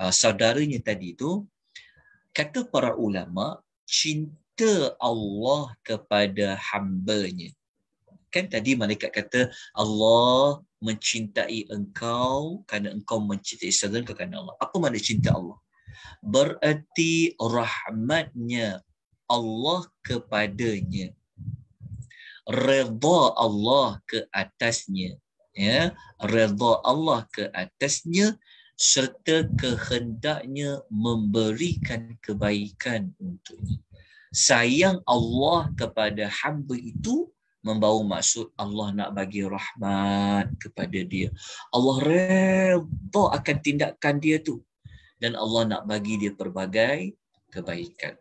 uh, saudaranya tadi itu kata para ulama cinta Allah kepada hamba-Nya. Kan tadi malaikat kata Allah mencintai engkau kerana engkau mencintai saudara engkau kerana Allah. Apa makna cinta Allah? Bererti rahmatnya Allah kepadanya. Redha Allah ke atasnya ya redha Allah ke atasnya serta kehendaknya memberikan kebaikan untuknya sayang Allah kepada hamba itu membawa maksud Allah nak bagi rahmat kepada dia Allah redha akan tindakan dia tu dan Allah nak bagi dia pelbagai kebaikan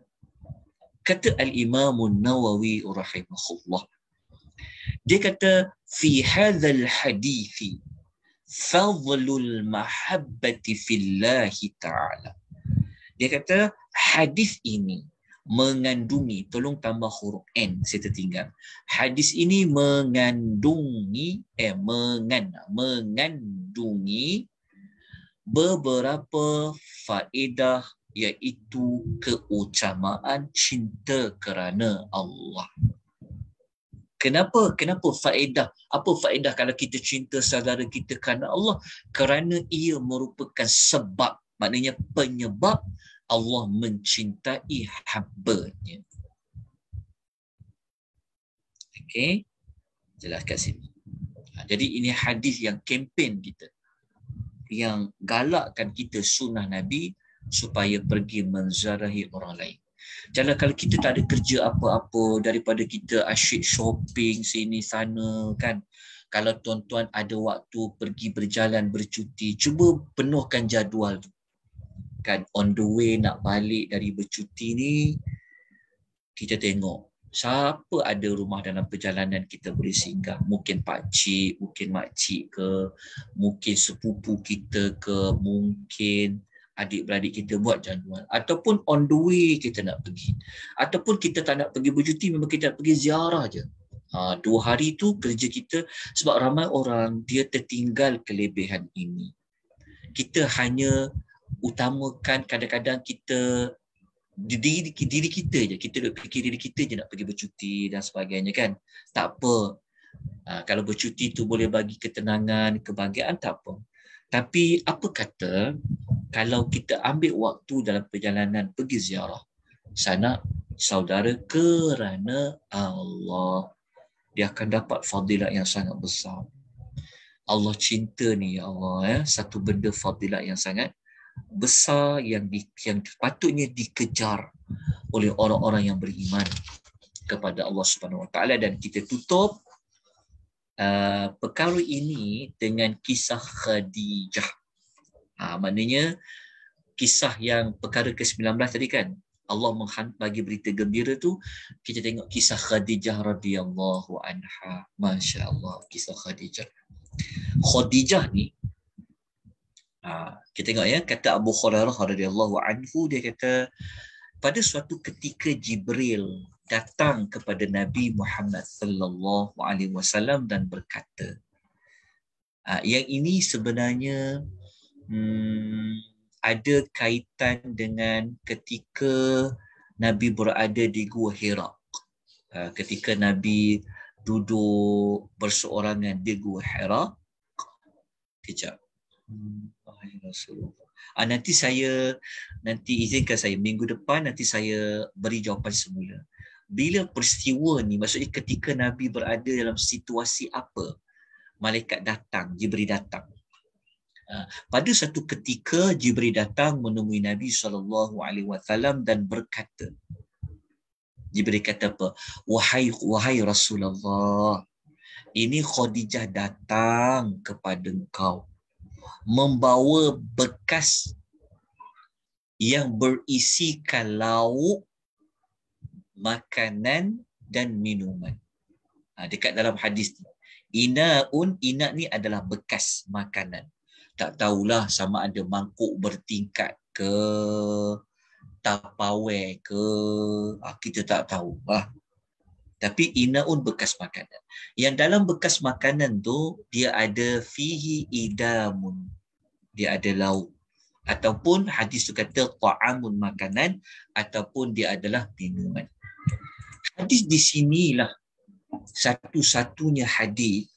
kata al-imam nawawi rahimahullah dia kata fi hadzal hadith fadlul mahabbati fillah ta'ala dia kata hadis ini mengandungi tolong tambah huruf n saya tertinggal hadis ini mengandungi eh mengan mengandungi beberapa faedah iaitu keutamaan cinta kerana Allah Kenapa? Kenapa faedah? Apa faedah kalau kita cinta saudara kita kerana Allah? Kerana ia merupakan sebab, maknanya penyebab Allah mencintai hamba-Nya. Okey. Jelas kat sini. Ha, jadi ini hadis yang kempen kita. Yang galakkan kita sunnah Nabi supaya pergi menzarahi orang lain. Janganlah kalau kita tak ada kerja apa-apa daripada kita asyik shopping sini sana kan. Kalau tuan-tuan ada waktu pergi berjalan, bercuti, cuba penuhkan jadual tu. Kan, on the way nak balik dari bercuti ni, kita tengok siapa ada rumah dalam perjalanan kita boleh singgah. Mungkin Pak pakcik, mungkin Mak makcik ke, mungkin sepupu kita ke, mungkin adik-beradik kita buat jadual ataupun on the way kita nak pergi ataupun kita tak nak pergi bercuti memang kita pergi ziarah je ha, dua hari tu kerja kita sebab ramai orang dia tertinggal kelebihan ini kita hanya utamakan kadang-kadang kita diri, diri kita je kita duk fikir diri kita je nak pergi bercuti dan sebagainya kan tak apa ha, kalau bercuti tu boleh bagi ketenangan kebahagiaan tak apa tapi apa kata kalau kita ambil waktu dalam perjalanan pergi ziarah sana saudara kerana Allah dia akan dapat fadilat yang sangat besar. Allah cinta ni ya Allah ya satu benda fadilat yang sangat besar yang di, yang patutnya dikejar oleh orang-orang yang beriman kepada Allah Subhanahu Wa Taala dan kita tutup uh, perkara ini dengan kisah Khadijah. Ha, maknanya kisah yang perkara ke-19 tadi kan Allah bagi berita gembira tu kita tengok kisah Khadijah radhiyallahu anha masya-Allah kisah Khadijah Khadijah ni ha, kita tengok ya kata Abu Hurairah radhiyallahu anhu dia kata pada suatu ketika Jibril datang kepada Nabi Muhammad sallallahu alaihi wasallam dan berkata ha, yang ini sebenarnya hmm, ada kaitan dengan ketika Nabi berada di Gua Hira. Uh, ketika Nabi duduk berseorangan di Gua Hira. Kejap. Hmm, Ah, nanti saya nanti izinkan saya minggu depan nanti saya beri jawapan semula. Bila peristiwa ni maksudnya ketika Nabi berada dalam situasi apa malaikat datang, Jibril datang. Ah, pada satu ketika Jibril datang menemui Nabi sallallahu alaihi wasallam dan berkata Jibril kata apa wahai wahai Rasulullah ini Khadijah datang kepada engkau membawa bekas yang berisi kan lauk makanan dan minuman ah, dekat dalam hadis ni inaun inak ni adalah bekas makanan tak tahulah sama ada mangkuk bertingkat ke tapawai ke ah, kita tak tahu lah. Tapi inaun bekas makanan. Yang dalam bekas makanan tu dia ada fihi idamun. Dia ada lauk. Ataupun hadis tu kata ta'amun makanan ataupun dia adalah minuman. Hadis di sinilah satu-satunya hadis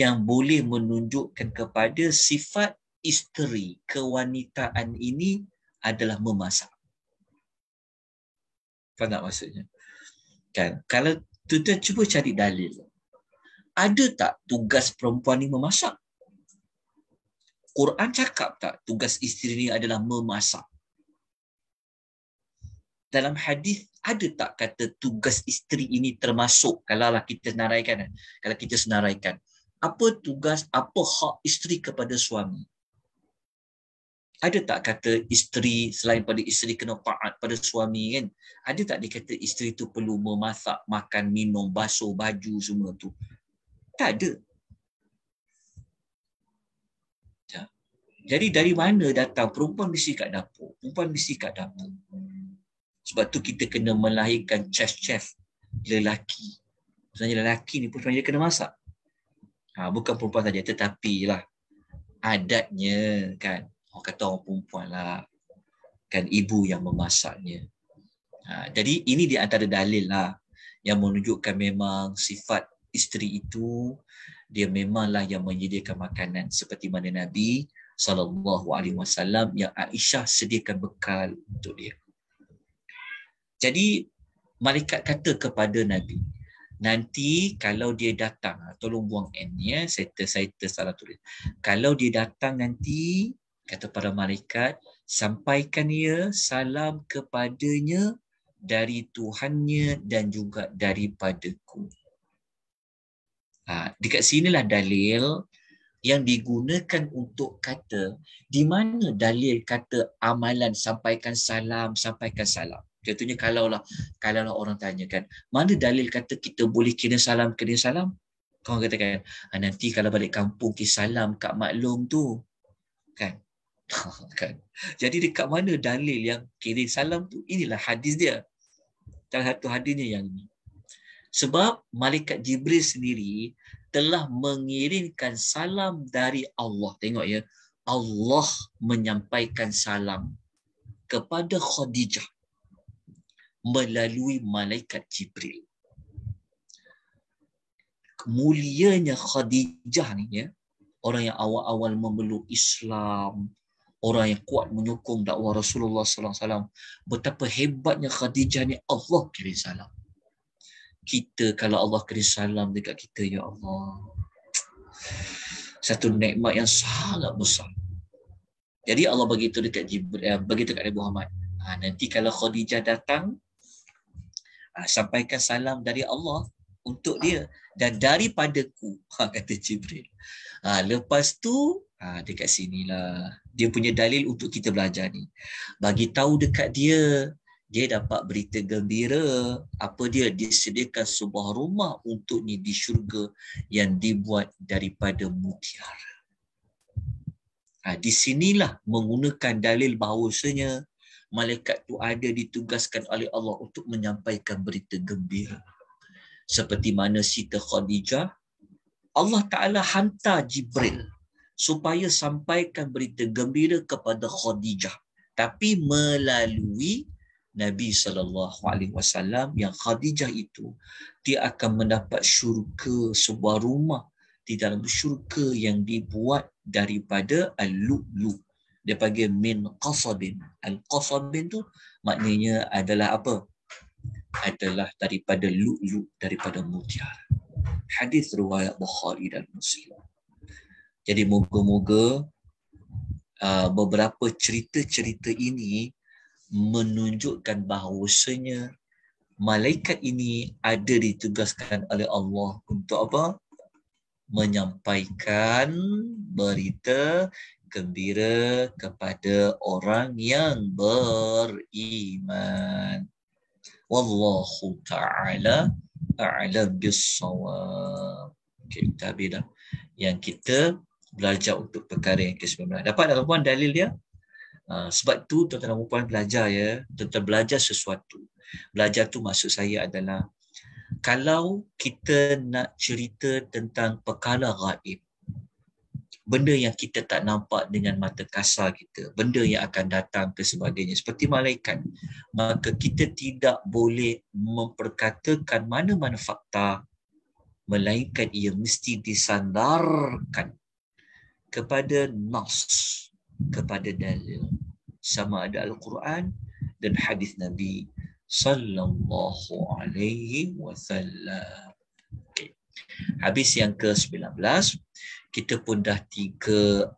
yang boleh menunjukkan kepada sifat isteri kewanitaan ini adalah memasak. Faham tak maksudnya? Kan? Kalau kita cuba cari dalil. Ada tak tugas perempuan ni memasak? Quran cakap tak tugas isteri ini adalah memasak? Dalam hadis ada tak kata tugas isteri ini termasuk kan. kalau kita senaraikan kalau kita senaraikan apa tugas, apa hak isteri kepada suami? Ada tak kata isteri selain pada isteri kena taat pada suami kan? Ada tak dia kata isteri tu perlu memasak, makan, minum, basuh, baju semua tu? Tak ada. Ya. Jadi dari mana datang perempuan mesti kat dapur? Perempuan mesti kat dapur. Sebab tu kita kena melahirkan chef-chef lelaki. Sebenarnya lelaki ni pun sebenarnya kena masak. Ha, bukan perempuan saja tetapi lah adatnya kan orang kata orang perempuan lah kan ibu yang memasaknya. Ha, jadi ini di antara dalil lah yang menunjukkan memang sifat isteri itu dia memanglah yang menyediakan makanan seperti mana Nabi saw yang Aisyah sediakan bekal untuk dia. Jadi malaikat kata kepada Nabi, nanti kalau dia datang ah, tolong buang n ya saya saya salah tulis kalau dia datang nanti kata para malaikat sampaikan ia salam kepadanya dari Tuhannya dan juga daripadaku. Ha, dekat sinilah dalil yang digunakan untuk kata di mana dalil kata amalan sampaikan salam, sampaikan salam. Contohnya kalau lah, kalau lah orang tanya kan, mana dalil kata kita boleh kirim salam, kena salam? Kau orang kata kan, ah, nanti kalau balik kampung, kena salam kat maklum tu. Kan? kan? Jadi dekat mana dalil yang kirim salam tu? Inilah hadis dia. Salah satu hadisnya yang ni. Sebab Malaikat Jibril sendiri telah mengirimkan salam dari Allah. Tengok ya. Allah menyampaikan salam kepada Khadijah melalui malaikat Jibril. Mulianya Khadijah ni ya, orang yang awal-awal memeluk Islam, orang yang kuat menyokong dakwah Rasulullah sallallahu alaihi wasallam. Betapa hebatnya Khadijah ni Allah kirim salam. Kita kalau Allah kirim salam dekat kita ya Allah. Satu nikmat yang sangat besar. Jadi Allah bagi itu dekat Jibril, eh, bagi dekat Nabi Muhammad. Ha, nanti kalau Khadijah datang, Ah, sampaikan salam dari Allah untuk dia dan daripadaku ha, kata Jibril. Ha, lepas tu ha, dekat sinilah dia punya dalil untuk kita belajar ni. Bagi tahu dekat dia dia dapat berita gembira apa dia disediakan sebuah rumah untuk ni di syurga yang dibuat daripada mutiara. Ha, di sinilah menggunakan dalil bahawasanya malaikat tu ada ditugaskan oleh Allah untuk menyampaikan berita gembira. Seperti mana Siti Khadijah, Allah Ta'ala hantar Jibril supaya sampaikan berita gembira kepada Khadijah. Tapi melalui Nabi sallallahu alaihi wasallam yang Khadijah itu dia akan mendapat syurga sebuah rumah di dalam syurga yang dibuat daripada al-lu'lu' dia panggil min qasabin al qasabin tu maknanya adalah apa adalah daripada lu'lu' daripada mutiara hadis riwayat bukhari dan muslim jadi moga-moga uh, beberapa cerita-cerita ini menunjukkan bahawasanya malaikat ini ada ditugaskan oleh Allah untuk apa? menyampaikan berita gembira kepada orang yang beriman. Wallahu ta'ala a'la bisawab. Okay, kita habis dah. Yang kita belajar untuk perkara yang ke-19. Dapat tak tuan dalil dia? Ah, sebab tu tuan-tuan dan puan belajar ya. Tuan-tuan belajar sesuatu. Belajar tu maksud saya adalah kalau kita nak cerita tentang perkara gaib, benda yang kita tak nampak dengan mata kasar kita, benda yang akan datang ke sebagainya seperti malaikat. Maka kita tidak boleh memperkatakan mana-mana fakta melainkan ia mesti disandarkan kepada nas, kepada dalil sama ada al-Quran dan hadis Nabi sallallahu alaihi wasallam. Okay. Habis yang ke-19 kita pun dah 3.40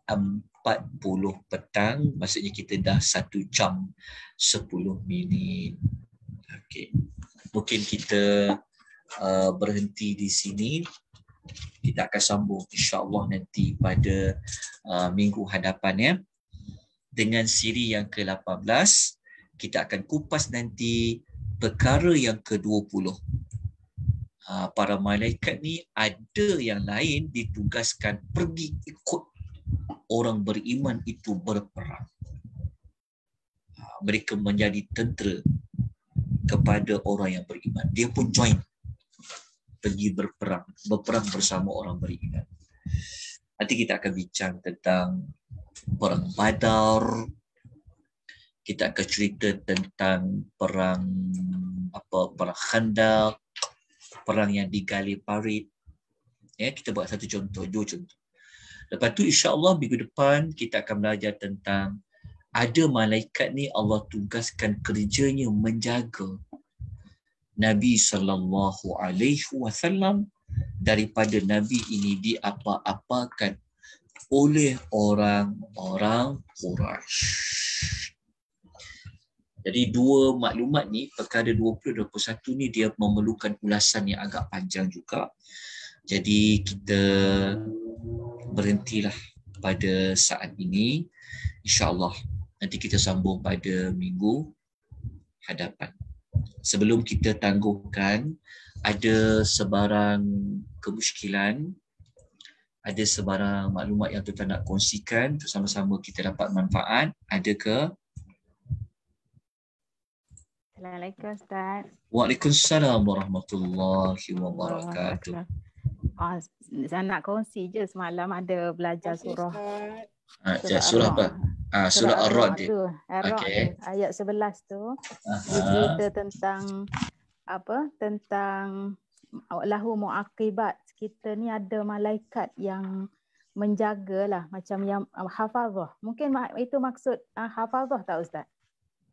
petang maksudnya kita dah 1 jam 10 minit Okay, mungkin kita uh, berhenti di sini kita akan sambung insyaallah nanti pada uh, minggu hadapan ya dengan siri yang ke-18 kita akan kupas nanti perkara yang ke-20 Ah, para malaikat ni ada yang lain ditugaskan pergi ikut orang beriman itu berperang. Ah, mereka menjadi tentera kepada orang yang beriman. Dia pun join pergi berperang, berperang bersama orang beriman. Nanti kita akan bincang tentang perang Badar. Kita akan cerita tentang perang apa perang Khandaq perang yang digali parit. Ya, kita buat satu contoh, dua contoh. Lepas tu insya-Allah minggu depan kita akan belajar tentang ada malaikat ni Allah tugaskan kerjanya menjaga Nabi sallallahu alaihi wasallam daripada nabi ini di apa-apa apakan oleh orang-orang Quraisy. Jadi dua maklumat ni perkara 20 21 ni dia memerlukan ulasan yang agak panjang juga. Jadi kita berhentilah pada saat ini. Insya-Allah nanti kita sambung pada minggu hadapan. Sebelum kita tangguhkan ada sebarang kemuskilan ada sebarang maklumat yang tuan-tuan nak kongsikan sama-sama kita dapat manfaat ada ke Assalamualaikum Waalaikumsalam warahmatullahi wabarakatuh. Ah, saya nak kongsi je semalam ada belajar surah. Ah, surah, surah apa? Ah, surah, surah Ar-Rad. Okay. Ayat 11 tu. Cerita tentang apa? Tentang lahu muaqibat. Kita ni ada malaikat yang menjagalah macam yang uh, hafazah. Mungkin itu maksud uh, hafazah tak Ustaz?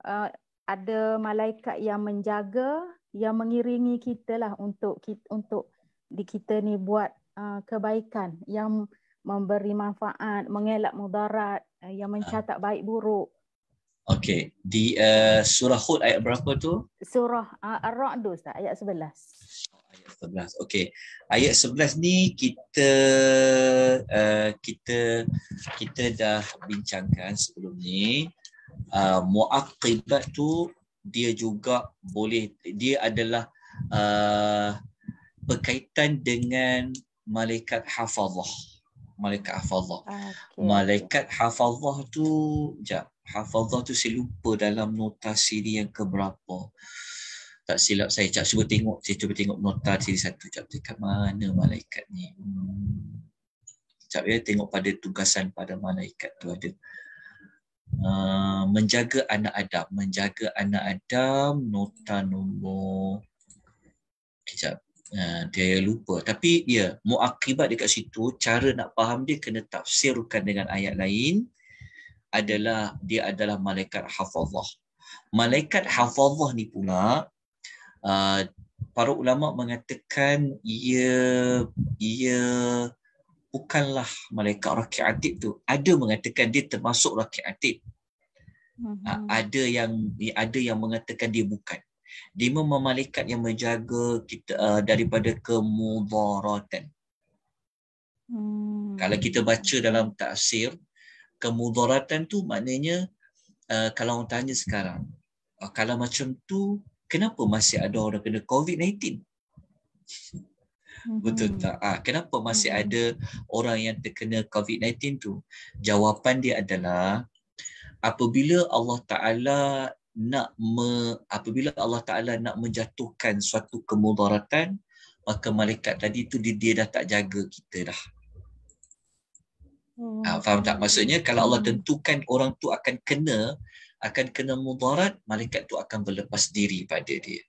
Ah, ada malaikat yang menjaga yang mengiringi kita lah untuk kita, untuk di kita ni buat uh, kebaikan yang memberi manfaat mengelak mudarat uh, yang ah. mencatat baik buruk Okay, di uh, surah Hud ayat berapa tu? Surah uh, Ar-Ra'd Ustaz, ayat 11. Ayat 11. Okay. Ayat 11 ni kita uh, kita kita dah bincangkan sebelum ni. Uh, muaqqibat tu dia juga boleh dia adalah uh, berkaitan dengan malaikat hafazah malaikat hafazah ah, okay. malaikat hafazah tu ja hafazah tu saya lupa dalam notasi ni yang keberapa tak silap saya cak cuba tengok saya cuba tengok nota siri satu cak dekat mana malaikat ni hmm. cak ya tengok pada tugasan pada malaikat tu ada Ah, menjaga anak Adam, menjaga anak Adam nota nombor kejap. Uh, dia lupa tapi dia yeah, muakibat dekat situ cara nak faham dia kena tafsirkan dengan ayat lain adalah dia adalah malaikat hafazah. Malaikat hafazah ni pula uh, para ulama mengatakan ia ia bukanlah malaikat rakyat atib tu ada mengatakan dia termasuk rakyat atib mm-hmm. Ha, ada yang ada yang mengatakan dia bukan dia memang malaikat yang menjaga kita uh, daripada kemudaratan mm. kalau kita baca dalam tafsir kemudaratan tu maknanya uh, kalau orang tanya sekarang uh, kalau macam tu kenapa masih ada orang kena covid-19 Betul mm-hmm. tak? Ah, kenapa masih hmm. ada orang yang terkena COVID-19 tu? Jawapan dia adalah apabila Allah Taala nak me, apabila Allah Taala nak menjatuhkan suatu kemudaratan maka malaikat tadi tu dia, dia dah tak jaga kita dah. Hmm. Ah, faham tak maksudnya kalau Allah mm-hmm. tentukan orang tu akan kena akan kena mudarat malaikat tu akan berlepas diri pada dia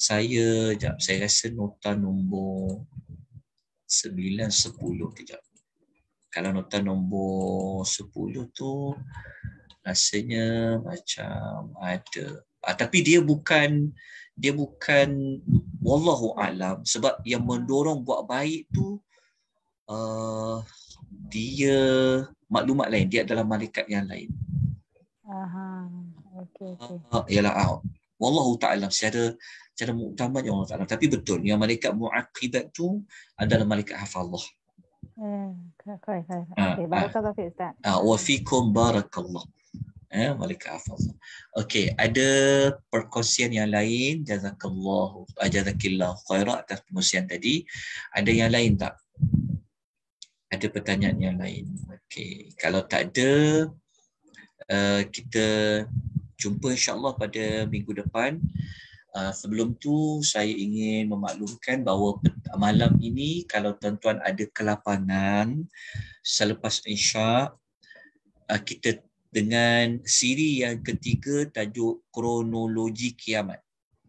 saya jap saya rasa nota nombor 9 10 kejap kalau nota nombor 10 tu rasanya macam ada ah, tapi dia bukan dia bukan wallahu alam sebab yang mendorong buat baik tu uh, dia maklumat lain dia adalah malaikat yang lain aha okey okey uh, ialah uh, wallahu taala secara cara muktamad yang Allah Ta'ala. Tapi betul, yang malaikat mu'aqibat tu adalah malaikat hafallah. Eh, hmm, okay, okay, okay. Ah, barakallah Fiz, Ah, wa fikum barakallah. Eh, Okey, ada perkongsian yang lain. Jazakallah, ajazakillah ah, khairah atas perkongsian tadi. Ada yang lain tak? Ada pertanyaan yang lain. Okay, kalau tak ada, uh, kita jumpa insyaAllah pada minggu depan. Ah, sebelum tu saya ingin memaklumkan bahawa malam ini kalau tuan-tuan ada kelapangan selepas insya' uh, ah, kita dengan siri yang ketiga tajuk kronologi kiamat.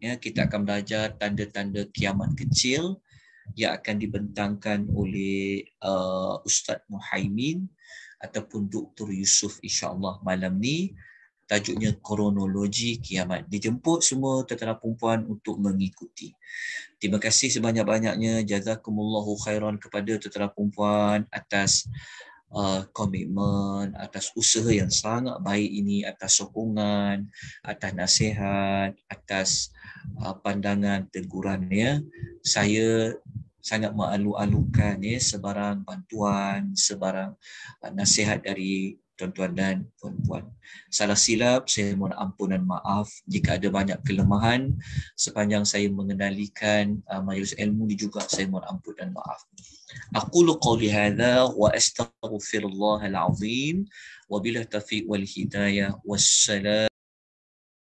Ya, kita akan belajar tanda-tanda kiamat kecil yang akan dibentangkan oleh uh, Ustaz Muhaimin ataupun Dr. Yusuf insya Allah malam ni tajuknya kronologi kiamat dijemput semua tetera perempuan untuk mengikuti terima kasih sebanyak-banyaknya jazakumullahu khairan kepada tetera perempuan atas uh, komitmen uh, atas usaha yang sangat baik ini atas sokongan atas nasihat atas uh, pandangan tegurannya. saya sangat mengalu-alukan ya sebarang bantuan sebarang uh, nasihat dari tuan-tuan dan puan-puan. Salah silap, saya mohon ampun dan maaf jika ada banyak kelemahan sepanjang saya mengendalikan uh, majlis ilmu ini juga saya mohon ampun dan maaf. Aku qawli hadha wa astaghfirullahal azim wa bila tafiq wal hidayah wassalam.